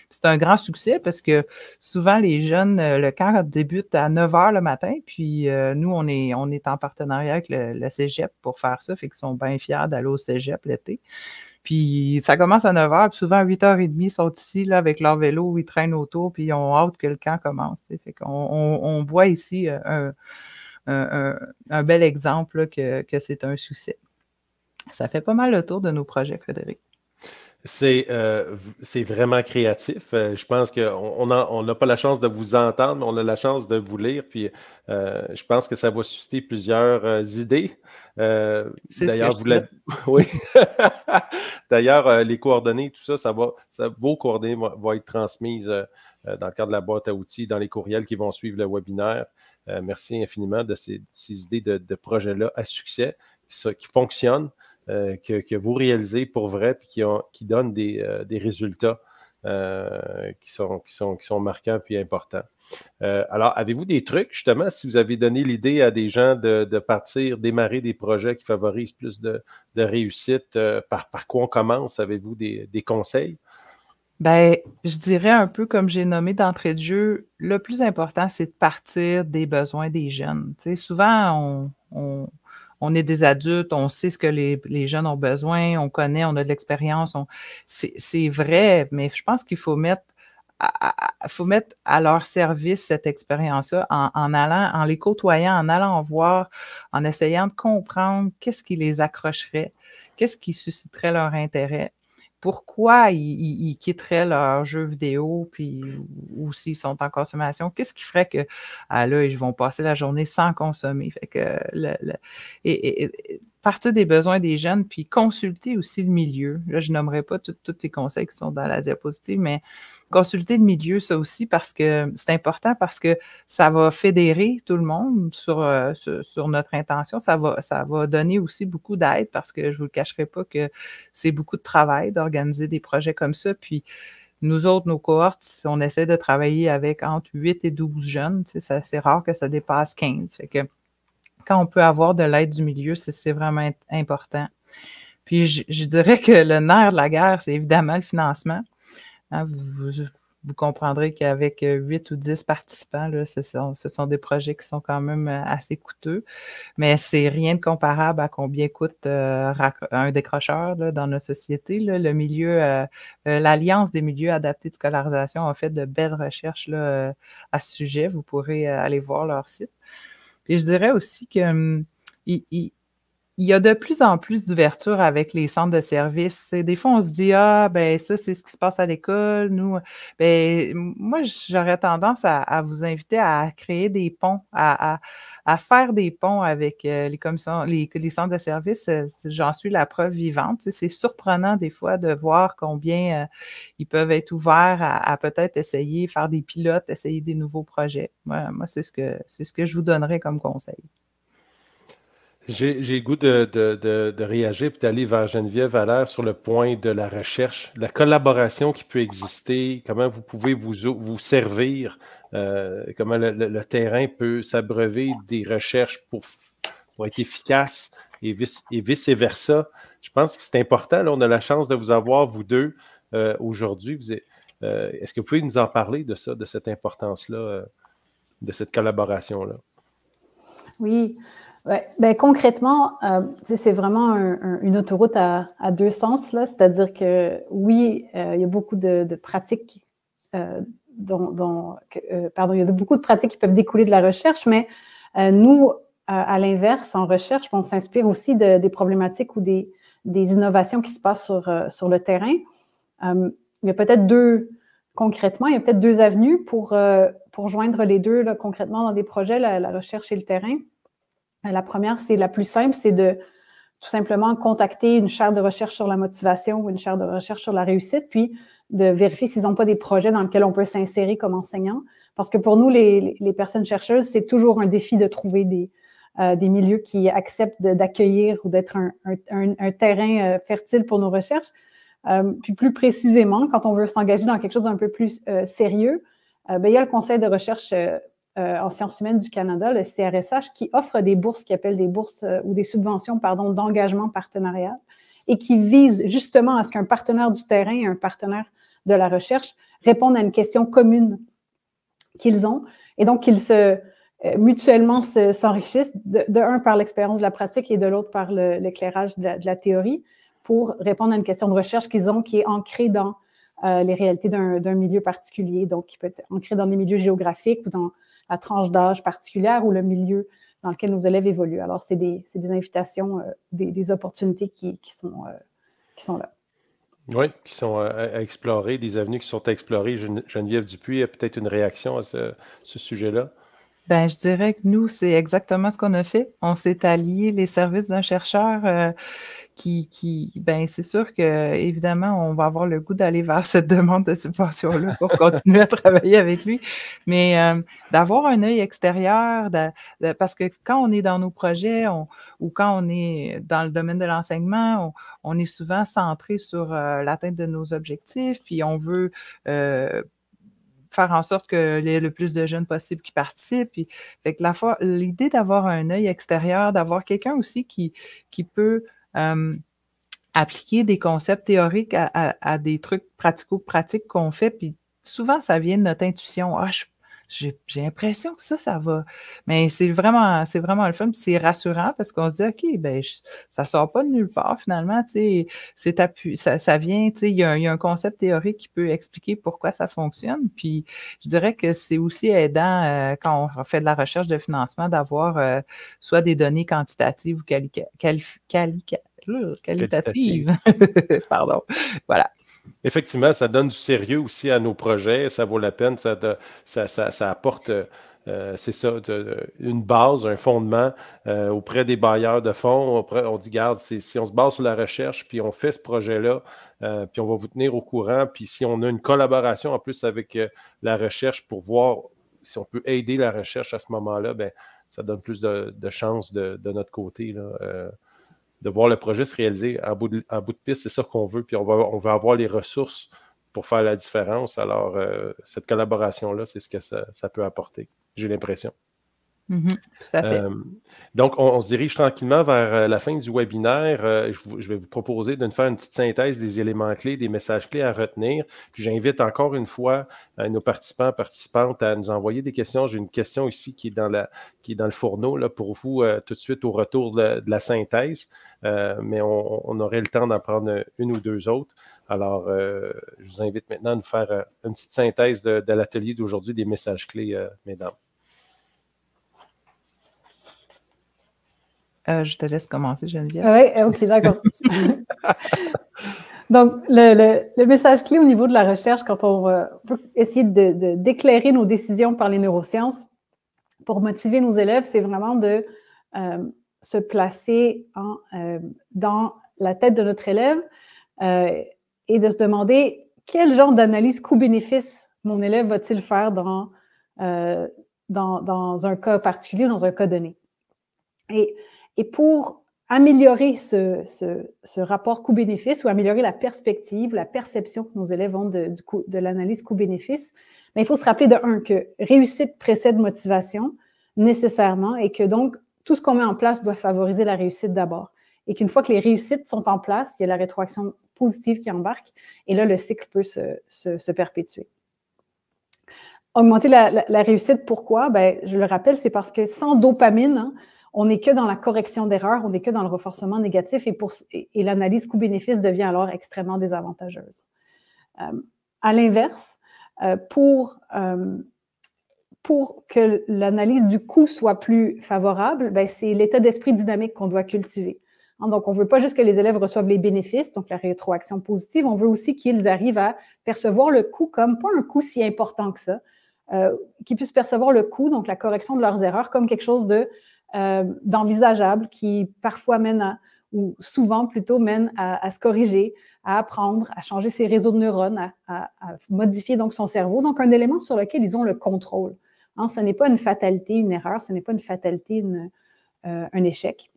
A: C'est un grand succès parce que souvent les jeunes, euh, le camp débute à 9 h le matin, puis nous, on est, on est en partenariat avec le, Cégep pour faire ça, fait qu'ils sont bien fiers d'aller au Cégep l'été. Puis ça commence à 9 h, puis souvent à 8 h 30, ils sont ici avec leur vélo, ils traînent autour, puis ils ont hâte que le camp commence. Fait qu'on on, voit ici un, un, bel exemple que, c'est un succès. Ça fait pas mal le tour de nos projets, Frédéric.
D: C'est euh, vraiment créatif. Euh, je pense qu'on n'a pas la chance de vous entendre, mais on a la chance de vous lire. Puis euh, je pense que ça va susciter plusieurs idées. D'ailleurs, vous l'avez. Oui. D'ailleurs, les coordonnées, tout ça, ça va, ça, vos coordonnées vont être transmises dans le cadre de la boîte à outils, dans les courriels qui vont suivre le webinaire. Euh, merci infiniment de ces, idées de, projets-là à succès qui, fonctionnent, euh, que, vous réalisez pour vrai, puis qui, donnent des, euh, résultats. qui, sont, marquants puis importants. alors, avez-vous des trucs, justement, si vous avez donné l'idée à des gens de, partir, démarrer des projets qui favorisent plus de, réussite, par, quoi on commence? Avez-vous des, conseils?
A: Ben, je dirais un peu comme j'ai nommé d'entrée de jeu, le plus important, c'est de partir des besoins des jeunes. souvent, on, est des adultes, on sait ce que les, jeunes ont besoin, on connaît, on a de l'expérience. C'est vrai, mais je pense qu'il faut mettre à, faut mettre à leur service cette expérience-là en, en, allant, en les côtoyant, en allant voir, en essayant de comprendre qu'est-ce qui les accrocherait, qu'est-ce qui susciterait leur intérêt pourquoi ils, quitteraient leur jeu vidéo, puis ou s'ils sont en consommation, qu'est-ce qui ferait que ah là, ils vont passer la journée sans consommer? Fait que et, et, partir des besoins des jeunes, puis consulter aussi le milieu. Là, je nommerai pas tous les conseils qui sont dans la diapositive, mais consulter le milieu, ça aussi, parce que c'est important, parce que ça va fédérer tout le monde sur, euh, sur, notre intention. Ça va, ça va donner aussi beaucoup d'aide, parce que je vous le cacherai pas que c'est beaucoup de travail d'organiser des projets comme ça. Puis, nous autres, nos cohortes, on essaie de travailler avec entre 8 et 12 jeunes. C'est rare que ça dépasse 15. Fait que quand on peut avoir de l'aide du milieu, c'est vraiment important. Puis je, dirais que le nerf de la guerre, c'est évidemment le financement. Hein, vous, comprendrez qu'avec 8 ou 10 participants, ce, sont, des projets qui sont quand même euh, assez coûteux, mais c'est rien de comparable à combien coûte euh, un décrocheur dans notre société. Le milieu, euh, l'Alliance des milieux adaptés de scolarisation a fait de belles recherches à ce sujet. Vous pourrez aller voir leur site. Et je dirais aussi que hum, il, y a de plus en plus d'ouverture avec les centres de services. Des fois, on se dit Ah, ben ça, c'est ce qui se passe à l'école. Nous, ben, moi, j'aurais tendance à, vous inviter à créer des ponts, à à faire des ponts avec euh, les les, centres de services. Euh, j'en suis la preuve vivante. C'est surprenant des fois de voir combien euh, ils peuvent être ouverts à, peut-être essayer, faire des pilotes, essayer des nouveaux projets. moi, c'est ce que c'est ce que je vous donnerais comme conseil.
D: J'ai le goût de, réagir et d'aller vers Geneviève Valère sur le point de la recherche, la collaboration qui peut exister, comment vous pouvez vous, vous servir euh, comment le, terrain peut s'abreuver des recherches pour, être efficace et, vice, et versa Je pense que c'est important. on a la chance de vous avoir, vous deux, euh, aujourd'hui. Euh, est, ce que vous pouvez nous en parler de ça, de cette importance-là, de cette collaboration-là?
C: Oui. Ben, concrètement, c'est vraiment une autoroute à, deux sens. C'est-à-dire que oui, il y a beaucoup de, de pratiques euh, pardon, il y a beaucoup de pratiques qui peuvent découler de la recherche, mais euh, nous, à l'inverse, en recherche, on s'inspire aussi des problématiques ou des, innovations qui se passent sur, euh, le terrain. il y a peut-être deux, concrètement, il y a peut-être deux avenues pour, joindre les deux concrètement dans des projets, la, la, recherche et le terrain. La première, c'est la plus simple, c'est de tout simplement contacter une chaire de recherche sur la motivation ou une chaire de recherche sur la réussite, puis de vérifier s'ils n'ont pas des projets dans lesquels on peut s'insérer comme enseignant. Parce que pour nous, les, personnes chercheuses, c'est toujours un défi de trouver des, euh, milieux qui acceptent d'accueillir ou d'être un, terrain euh, fertile pour nos recherches. Euh, puis plus précisément, quand on veut s'engager dans quelque chose d'un peu plus sérieux, ben, il y a le Conseil de recherche en sciences humaines du Canada, le CRSH, qui offre des bourses, qui appellent des bourses ou des subventions, pardon, d'engagement partenarial et qui vise justement à ce qu'un partenaire du terrain et un partenaire de la recherche répondent à une question commune qu'ils ont et donc qu'ils se euh, mutuellement s'enrichissent, de, par l'expérience de la pratique et de l'autre par l'éclairage de, la, théorie pour répondre à une question de recherche qu'ils ont qui est ancrée dans euh, les réalités d'un milieu particulier, donc qui peut être ancrée dans des milieux géographiques ou dans la tranche d'âge particulière ou le milieu dans lequel nos élèves évoluent. Alors, c'est des, invitations, euh, des, opportunités qui, sont, euh, qui sont là.
D: Oui, qui sont euh, à, explorer, des avenues qui sont à explorer. Geneviève Dupuis a peut-être une réaction à ce, sujet-là.
A: Ben, je dirais que nous, c'est exactement ce qu'on a fait. On s'est allié les services d'un chercheur qui, ben c'est sûr que évidemment on va avoir le goût d'aller vers cette demande de subvention là pour continuer à travailler avec lui, mais euh, d'avoir un œil extérieur, parce que quand on est dans nos projets ou quand on est dans le domaine de l'enseignement, on, est souvent centré sur euh, l'atteinte de nos objectifs, puis on veut euh, faire en sorte que ait le plus de jeunes possible qui participent. Puis, l'idée d'avoir un œil extérieur, d'avoir quelqu'un aussi qui, qui peut euh, appliquer des concepts théoriques à, des trucs pratico-pratiques qu'on fait, puis souvent, ça vient de notre intuition. Ah, j'ai l'impression que ça, ça va. Mais c'est vraiment, c'est vraiment le fun, c'est rassurant parce qu'on se dit, OK, ben, ça ça sort pas de nulle part finalement, ça, ça vient, il y, a un concept théorique qui peut expliquer pourquoi ça fonctionne. Puis je dirais que c'est aussi aidant euh, quand on fait de la recherche de financement d'avoir euh, soit des données quantitatives ou euh, qualitatives. Pardon.
D: Voilà. Effectivement, ça donne du sérieux aussi à nos projets, ça vaut la peine, ça, apporte, euh, c'est ça, une base, un fondement euh, auprès des bailleurs de fonds. on dit, garde, si on se base sur la recherche, puis on fait ce projet-là, euh, puis on va vous tenir au courant, puis si on a une collaboration en plus avec la recherche pour voir si on peut aider la recherche à ce moment-là, ben, ça donne plus de, chances de, de, notre côté. Là, de voir le projet se réaliser à bout de, bout de piste. C'est ça qu'on veut, puis on va, avoir les ressources pour faire la différence. Alors, euh, cette collaboration-là, c'est ce que ça peut apporter, j'ai l'impression. Mhm. fait. Euh, donc, on, se dirige tranquillement vers euh, la fin du webinaire. Euh, je, vais vous proposer de nous faire une petite synthèse des éléments clés, des messages clés à retenir. Puis j'invite encore une fois nos participants, participantes à nous envoyer des questions. J'ai une question ici qui est dans, le fourneau là, pour vous tout de suite au retour de, la, synthèse, mais on, aurait le temps d'en prendre une ou deux autres. Alors, je vous invite maintenant à nous faire une petite synthèse de l'atelier d'aujourd'hui des messages clés, mesdames.
A: Euh, je te laisse commencer, Geneviève. Ah oui, euh, ok, d'accord.
C: Donc, le, message clé au niveau de la recherche, quand on essayer d'éclairer de, nos décisions par les neurosciences, pour motiver nos élèves, c'est vraiment de euh, se placer dans la tête de notre élève et de se demander quel genre d'analyse coût-bénéfice mon élève va-t-il faire dans, dans, un cas particulier, dans un cas donné. Et et pour améliorer ce, rapport coût-bénéfice ou améliorer la perspective, la perception que nos élèves ont de, du de l'analyse coût-bénéfice, ben, il faut se rappeler de un que réussite précède motivation nécessairement et que donc tout ce qu'on met en place doit favoriser la réussite d'abord. Et qu'une fois que les réussites sont en place, il y a la rétroaction positive qui embarque et là, le cycle peut se, perpétuer. Augmenter la, réussite, pourquoi? Ben, je le rappelle, c'est parce que sans dopamine, hein, on n'est que dans la correction d'erreurs, on n'est que dans le renforcement négatif et, l'analyse coût-bénéfice devient alors extrêmement désavantageuse. Euh, à l'inverse, euh, pour, euh, pour que l'analyse du coût soit plus favorable, ben, c'est l'état d'esprit dynamique qu'on doit cultiver. Hein, donc, on ne veut pas juste que les élèves reçoivent les bénéfices, donc la rétroaction positive, on veut aussi qu'ils arrivent à percevoir le coût comme pas un coût si important que ça, qu'ils puissent percevoir le coût, donc la correction de leurs erreurs, comme quelque chose de euh, d'envisageable qui parfois mène à, ou souvent plutôt mène à, se corriger, à apprendre, à changer ses réseaux de neurones, à, modifier donc son cerveau. Donc un élément sur lequel ils ont le contrôle. Hein, ce n'est pas une fatalité, une erreur, ce n'est pas une fatalité, euh, un échec.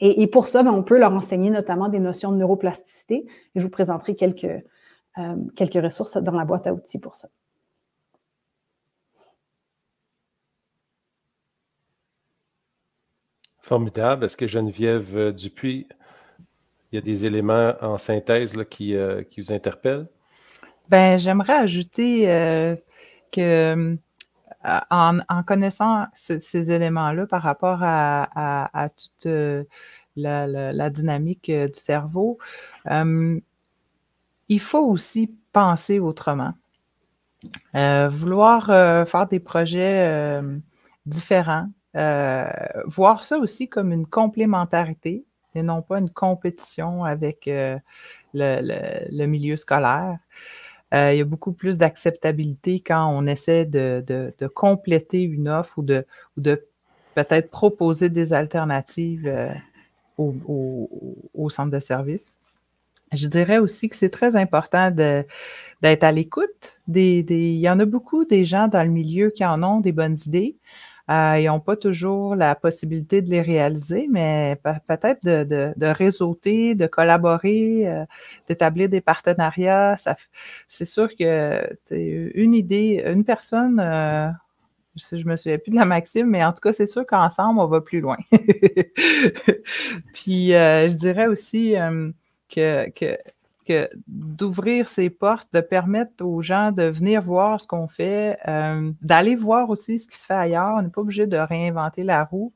C: Et, pour ça, ben, on peut leur enseigner notamment des notions de neuroplasticité. je vous présenterai euh, quelques ressources dans la boîte à outils pour ça.
D: Formidable. Est-ce que Geneviève euh, Dupuis, il y a des éléments en synthèse euh, qui, vous interpellent?
A: Ben, j'aimerais ajouter euh, que en, connaissant ces éléments-là par rapport à, toute la, dynamique du cerveau, il faut aussi penser autrement. vouloir faire des projets différents, euh, voir ça aussi comme une complémentarité et non pas une compétition avec euh, le, milieu scolaire. Euh, il y a beaucoup plus d'acceptabilité quand on essaie de, compléter une offre ou de, ou de peut-être proposer des alternatives au, au, centre de service. Je dirais aussi que c'est très important d'être à l'écoute. Des, il y en a beaucoup des gens dans le milieu qui en ont des bonnes idées, euh, ils n'ont pas toujours la possibilité de les réaliser, mais peut-être de, de, réseauter, de collaborer, euh, d'établir des partenariats. c'est sûr que c'est une idée, une personne. Euh, je ne me souviens plus de la maxime, mais en tout cas, c'est sûr qu'ensemble, on va plus loin. Puis, je dirais aussi que d'ouvrir ses portes, de permettre aux gens de venir voir ce qu'on fait, euh, d'aller voir aussi ce qui se fait ailleurs. On n'est pas obligé de réinventer la roue.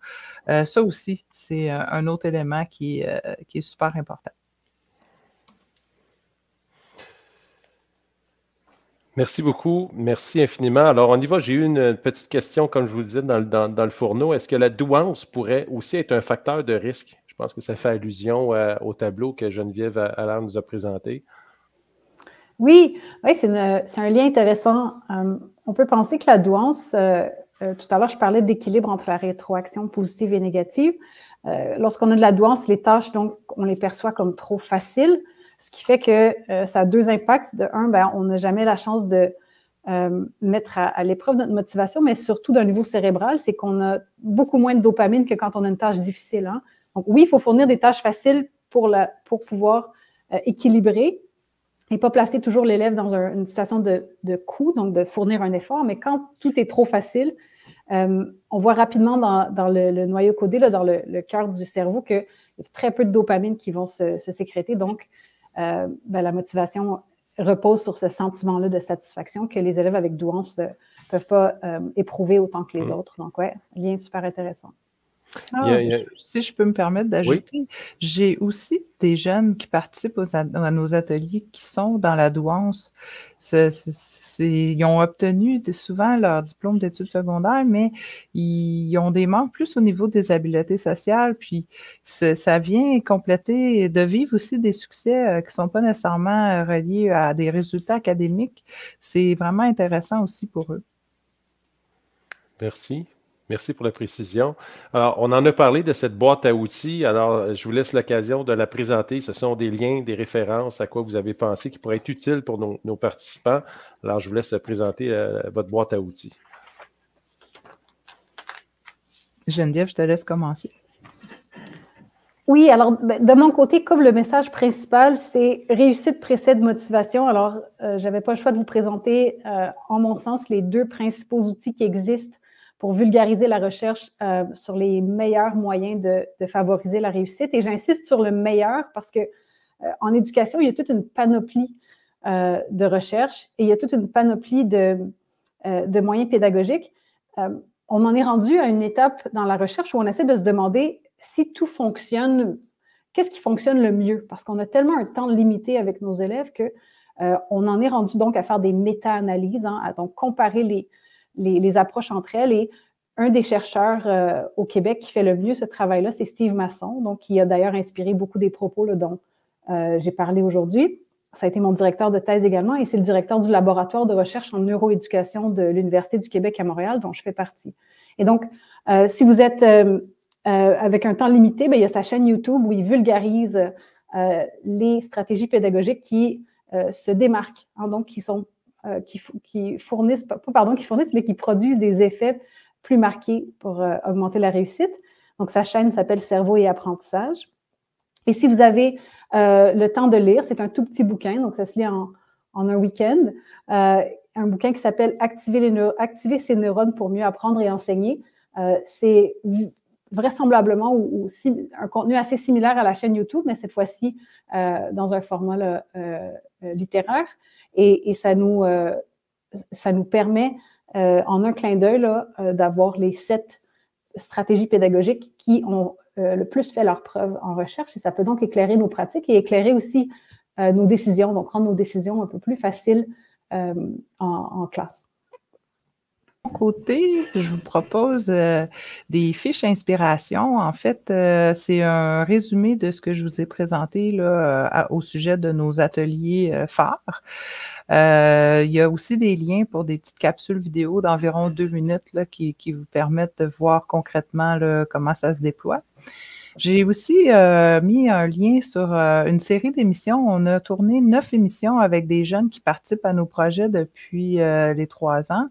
A: Euh, ça aussi, c'est euh, un autre élément qui, est super important.
D: Merci beaucoup. Merci infiniment. Alors, on y va. J'ai eu une petite question, comme je vous disais, dans le fourneau. Est-ce que la douance pourrait aussi être un facteur de risque? Je pense que ça fait allusion euh, au tableau que Geneviève Allard nous a présenté.
C: Oui, oui c'est un lien intéressant. Euh, on peut penser que la douance, euh, tout à l'heure, je parlais d'équilibre entre la rétroaction positive et négative. Lorsqu'on a de la douance, les tâches, donc, on les perçoit comme trop faciles, ce qui fait que ça a deux impacts. De un, ben, on n'a jamais la chance de mettre à, l'épreuve notre motivation, mais surtout d'un niveau cérébral, c'est qu'on a beaucoup moins de dopamine que quand on a une tâche difficile. Hein. Donc, oui, il faut fournir des tâches faciles pour, pouvoir euh, équilibrer et pas placer toujours l'élève dans une situation de, coût, donc de fournir un effort. Mais quand tout est trop facile, euh, on voit rapidement dans, le, noyau codé, dans le, cœur du cerveau, qu'il y a très peu de dopamine qui vont se, sécréter. Donc, euh, ben, la motivation repose sur ce sentiment-là de satisfaction que les élèves avec douance ne peuvent pas éprouver autant que les mm. autres. Donc, oui, lien super intéressant. Ah, si je peux me permettre d'ajouter,
A: j'ai aussi des jeunes qui participent à nos ateliers qui sont dans la douance. ils ont obtenu souvent leur diplôme d'études secondaires, mais ils, ont des manques plus au niveau des habiletés sociales. Puis ça vient compléter de vivre aussi des succès euh, qui ne sont pas nécessairement euh, reliés à des résultats académiques. C'est vraiment intéressant aussi pour eux.
D: Merci. Merci pour la précision. Alors, on en a parlé de cette boîte à outils. Alors, je vous laisse l'occasion de la présenter. Ce sont des liens, des références à quoi vous avez pensé qui pourraient être utiles pour nos, participants. Alors, je vous laisse présenter euh, votre boîte à outils.
A: Geneviève, je te laisse commencer.
C: Oui, alors de mon côté, comme le message principal, c'est réussite précède motivation. Alors, euh, je n'avais pas le choix de vous présenter, euh, en mon sens, les deux principaux outils qui existent pour vulgariser la recherche euh, sur les meilleurs moyens de, favoriser la réussite. Et j'insiste sur le meilleur parce que euh, en éducation, il y a toute une panoplie euh, de recherches et il y a toute une panoplie de, moyens pédagogiques. on en est rendu à une étape dans la recherche où on essaie de se demander si tout fonctionne, qu'est-ce qui fonctionne le mieux? Parce qu'on a tellement un temps limité avec nos élèves que on en est rendu donc à faire des méta-analyses, hein, à donc comparer les, les, approches entre elles. Et un des chercheurs euh, au Québec qui fait le mieux ce travail-là, c'est Steve Masson, donc qui a d'ailleurs inspiré beaucoup des propos dont euh, j'ai parlé aujourd'hui. Ça a été mon directeur de thèse également, et c'est le directeur du laboratoire de recherche en neuroéducation de l'Université du Québec à Montréal, dont je fais partie. Et donc, euh, si vous êtes avec un temps limité, ben, il y a sa chaîne YouTube où il vulgarise les stratégies pédagogiques qui se démarquent, hein, donc qui sont euh, qui, qui, fournissent, pardon, qui fournissent, mais qui produisent des effets plus marqués pour euh, augmenter la réussite. Donc, sa chaîne s'appelle Cerveau et apprentissage. Et si vous avez euh, le temps de lire, c'est un tout petit bouquin, donc ça se lit en, en un week-end, un bouquin qui s'appelle Activer, Activer ses neurones pour mieux apprendre et enseigner. c'est vraisemblablement un contenu assez similaire à la chaîne YouTube, mais cette fois-ci dans un format littéraire. Et, ça, nous, euh, permet, euh, en un clin d'œil, euh, d'avoir les sept stratégies pédagogiques qui ont le plus fait leur preuve en recherche. Et ça peut donc éclairer nos pratiques et éclairer aussi nos décisions, donc rendre nos décisions un peu plus faciles en classe
A: côté, je vous propose euh, des fiches inspiration. En fait, euh, c'est un résumé de ce que je vous ai présenté là, euh, au sujet de nos ateliers euh, phares. il y a aussi des liens pour des petites capsules vidéo d'environ deux minutes là, qui, vous permettent de voir concrètement comment ça se déploie. J'ai aussi mis un lien sur une série d'émissions. On a tourné neuf émissions avec des jeunes qui participent à nos projets depuis les trois ans.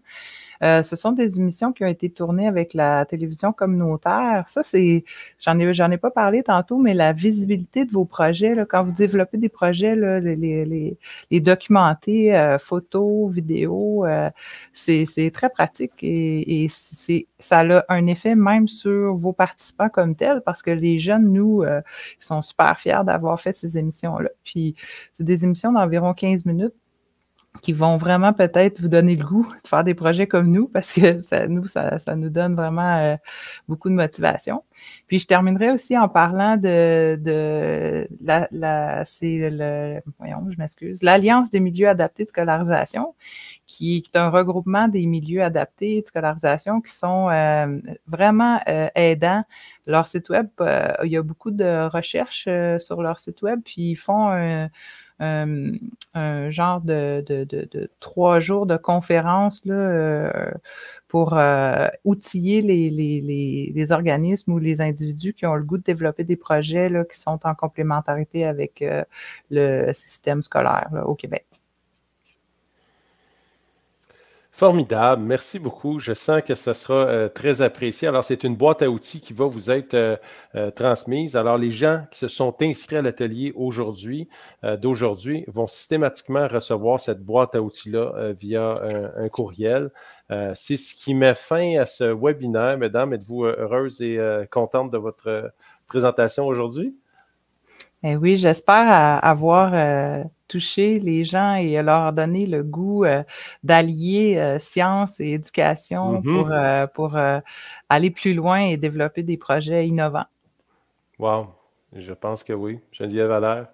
A: Euh, ce sont des émissions qui ont été tournées avec la télévision communautaire. Ça, c'est, j'en ai, j'en ai pas parlé tantôt, mais la visibilité de vos projets, quand vous développez des projets, les, documenter, euh, photos, vidéos, euh, c'est, très pratique et, c'est, ça a un effet même sur vos participants comme tels parce que les jeunes, nous, ils sont super fiers d'avoir fait ces émissions-là. Puis, c'est des émissions d'environ 15 minutes qui vont vraiment peut-être vous donner le goût de faire des projets comme nous parce que ça nous, ça, nous donne vraiment euh, beaucoup de motivation. Puis je terminerai aussi en parlant de, la, je m'excuse, l'Alliance des milieux adaptés de scolarisation, qui, est un regroupement des milieux adaptés de scolarisation qui sont euh, vraiment euh, aidants. Leur site web, il y a beaucoup de recherches sur leur site web, puis ils font un un euh, euh, genre de, de, de, trois jours de conférence là, euh, pour outiller les, les, les, organismes ou les individus qui ont le goût de développer des projets là, qui sont en complémentarité avec le système scolaire au Québec.
D: Formidable, merci beaucoup. Je sens que ce sera euh, très apprécié. Alors, c'est une boîte à outils qui va vous être euh, euh, transmise. Alors, les gens qui se sont inscrits à l'atelier aujourd'hui, d'aujourd'hui, vont systématiquement recevoir cette boîte à outils-là via un, courriel. c'est ce qui met fin à ce webinaire. Mesdames, êtes-vous heureuse et contente de votre présentation aujourd'hui?
A: Eh oui, j'espère avoir toucher les gens et leur donner le goût euh, d'allier euh, science et éducation mm-hmm. pour, euh, pour aller plus loin et développer des projets innovants.
D: Wow, je pense que oui. Geneviève Valère.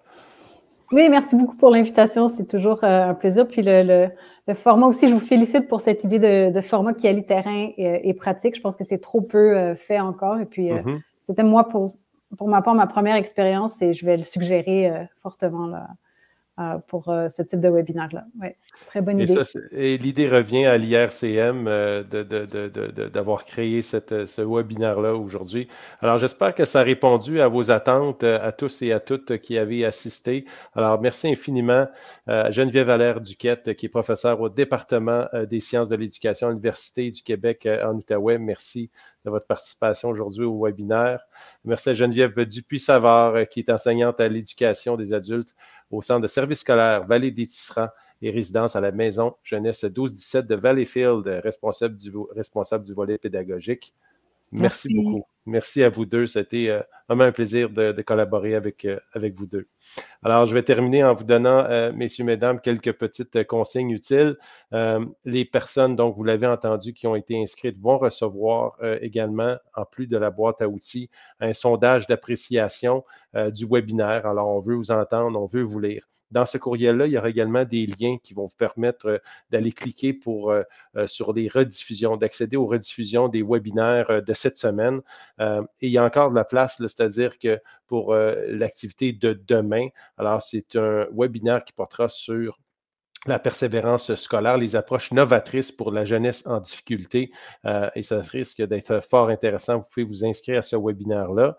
C: Oui, merci beaucoup pour l'invitation. C'est toujours un plaisir. Puis le, le, format aussi, je vous félicite pour cette idée de, format qui allie terrain et, et pratique. Je pense que c'est trop peu fait encore. Et puis, mm-hmm. c'était moi pour, pour ma part ma première expérience et je vais le suggérer fortement là, euh, pour euh, ce type de webinaire-là. Oui, Très bonne idée.
D: et l'idée revient à l'IRCM euh, d'avoir créé ce webinaire-là aujourd'hui. Alors, j'espère que ça a répondu à vos attentes, à tous et à toutes qui avaient assisté. Alors, merci infiniment à Geneviève Allaire Duquette, qui est professeure au département des sciences de l'éducation à l'Université du Québec en Outaouais. Merci de votre participation aujourd'hui au webinaire. Merci à Geneviève Dupuis-Savard, qui est enseignante à l'éducation des adultes au Centre de service scolaire Vallée des Tisserands et résidence à la Maison Jeunesse 12-17 de Valleyfield, responsable du, responsable du volet pédagogique. Merci, beaucoup. Merci à vous deux. C'était euh, vraiment un plaisir de, collaborer euh, avec, vous deux. Alors, je vais terminer en vous donnant, euh, messieurs, mesdames, quelques petites consignes utiles. les personnes, donc, vous l'avez entendu, qui ont été inscrites vont recevoir également, en plus de la boîte à outils, un sondage d'appréciation du webinaire. Alors, on veut vous entendre, on veut vous lire. Dans ce courriel-là, il y aura également des liens qui vont vous permettre euh, d'aller cliquer pour, euh, euh, sur les rediffusions, d'accéder aux rediffusions des webinaires de cette semaine. et il y a encore de la place, c'est-à-dire que pour l'activité de demain, alors c'est un webinaire qui portera sur la persévérance scolaire, les approches novatrices pour la jeunesse en difficulté. et ça risque d'être fort intéressant. Vous pouvez vous inscrire à ce webinaire-là.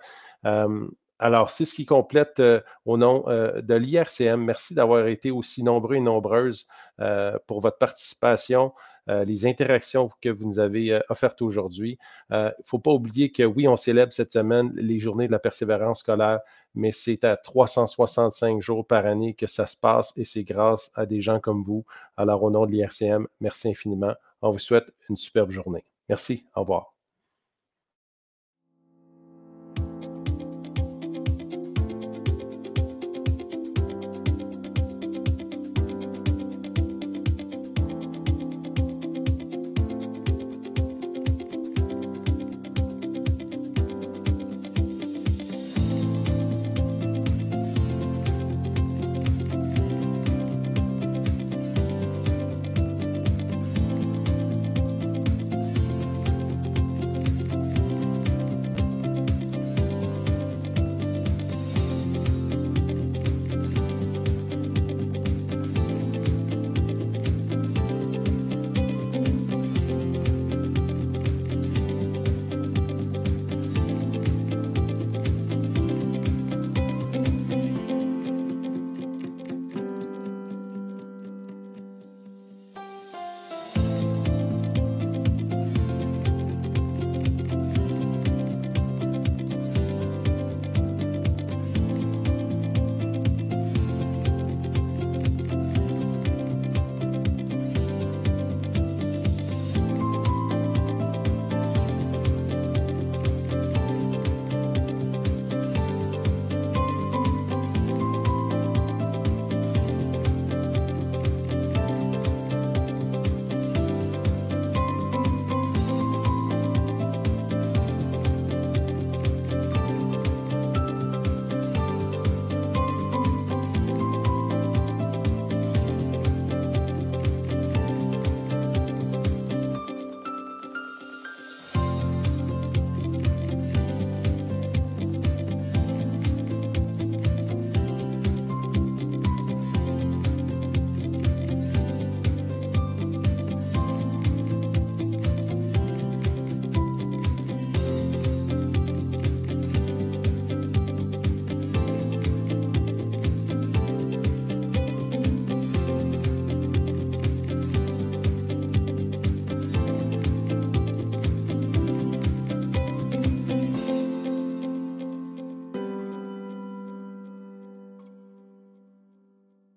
D: Alors, c'est ce qui complète euh, au nom euh, de l'IRCM. Merci d'avoir été aussi nombreux et nombreuses euh, pour votre participation, les interactions que vous nous avez offertes aujourd'hui. Il ne faut pas oublier que oui, on célèbre cette semaine les journées de la persévérance scolaire, mais c'est à 365 jours par année que ça se passe et c'est grâce à des gens comme vous. Alors, au nom de l'IRCM, merci infiniment. On vous souhaite une superbe journée. Merci. Au revoir.